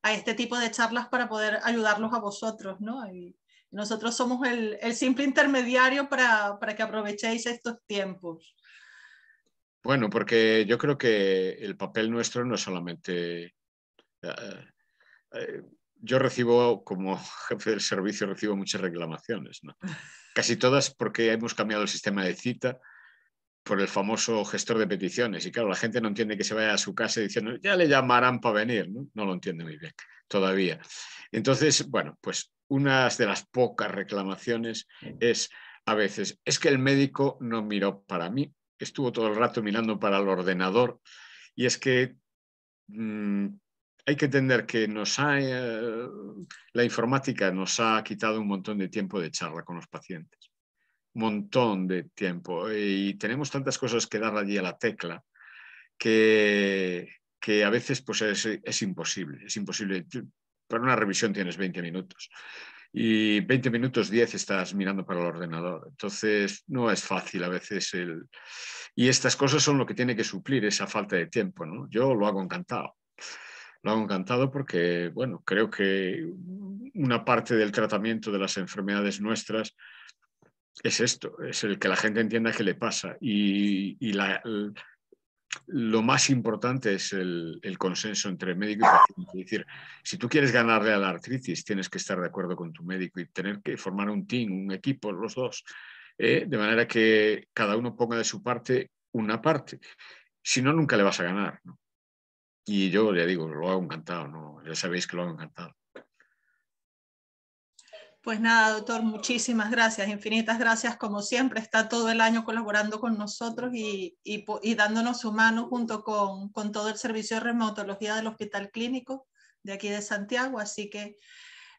Speaker 2: a, este tipo de charlas para poder ayudarlos a vosotros, ¿no? Y, nosotros somos el, simple intermediario para, para, que aprovechéis estos tiempos.
Speaker 1: Bueno, porque yo creo que el papel nuestro no es solamente... Eh, eh, yo recibo, como jefe del servicio, recibo muchas reclamaciones, casi todas porque hemos cambiado el sistema de cita por el famoso gestor de peticiones. Y claro, la gente no entiende que se vaya a su casa diciendo, ya le llamarán para venir, ¿no? No lo entiende muy bien todavía. Entonces, bueno, pues una de las pocas reclamaciones mm. es a veces, es que el médico no miró para mí, estuvo todo el rato mirando para el ordenador y es que mm, hay que entender que nos eh, la informática nos ha quitado un montón de tiempo de charla con los pacientes, un montón de tiempo y tenemos tantas cosas que dar allí a la tecla que, que a veces pues es, es imposible, es imposible. Para una revisión tienes 20 minutos y 20 minutos 10 estás mirando para el ordenador. Entonces, no es fácil a veces el... Y estas cosas son lo que tiene que suplir esa falta de tiempo, ¿no? Yo lo hago encantado. Lo hago encantado porque, bueno, creo que una parte del tratamiento de las enfermedades nuestras es esto, es el que la gente entienda qué le pasa y, y la, lo más importante es el, consenso entre médico y paciente. Es decir, si tú quieres ganarle a la artritis, tienes que estar de acuerdo con tu médico y tener que formar un team, un equipo, los dos, ¿eh? de manera que cada uno ponga de su parte una parte. Si no, nunca le vas a ganar. Y yo ya digo, lo hago encantado, ¿no? ya sabéis que lo hago encantado.
Speaker 2: Pues nada, doctor, muchísimas gracias, infinitas gracias. Como siempre, está todo el año colaborando con nosotros y, dándonos su mano junto con, todo el servicio de reumatología del Hospital Clínico de aquí de Santiago. Así que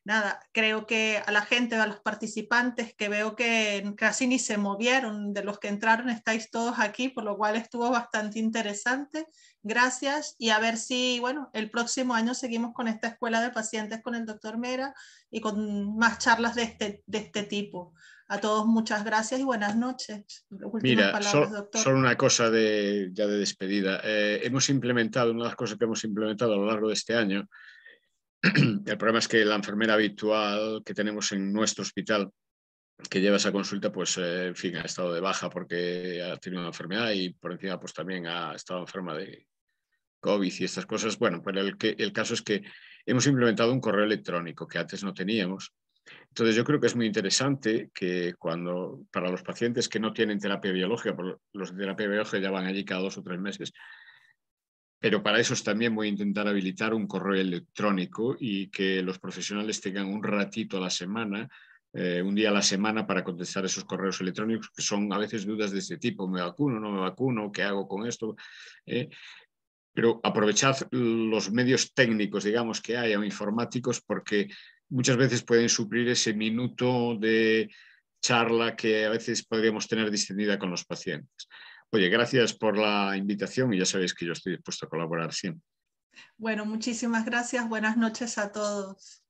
Speaker 2: nada, creo que a la gente, a los participantes que veo que casi ni se movieron, de los que entraron estáis todos aquí, por lo cual estuvo bastante interesante. Gracias y a ver si, bueno, el próximo año seguimos con esta escuela de pacientes con el doctor Mera y con más charlas de este, de este tipo. A todos muchas gracias y buenas noches. Mira, solo
Speaker 1: una cosa de, ya de despedida. Eh, hemos implementado, una de las cosas que hemos implementado a lo largo de este año El problema es que la enfermera habitual que tenemos en nuestro hospital, que lleva esa consulta, pues, eh, en fin, ha estado de baja porque ha tenido una enfermedad y por encima, pues, también ha estado enferma de COVID y estas cosas. Bueno, pero el, caso es que hemos implementado un correo electrónico que antes no teníamos. Entonces, yo creo que es muy interesante que cuando, para los pacientes que no tienen terapia biológica, los de terapia biológica ya van allí cada dos o tres meses, pero para eso también voy a intentar habilitar un correo electrónico y que los profesionales tengan un ratito a la semana eh, un día a la semana para contestar esos correos electrónicos, que son a veces dudas de este tipo, ¿me vacuno, no me vacuno? ¿Qué hago con esto? Eh, pero aprovechad los medios técnicos, digamos, que hay o informáticos, porque muchas veces pueden suplir ese minuto de charla que a veces podríamos tener distendida con los pacientes. Oye, gracias por la invitación y ya sabéis que yo estoy dispuesto a colaborar siempre.
Speaker 2: Bueno, muchísimas gracias. Buenas noches a todos.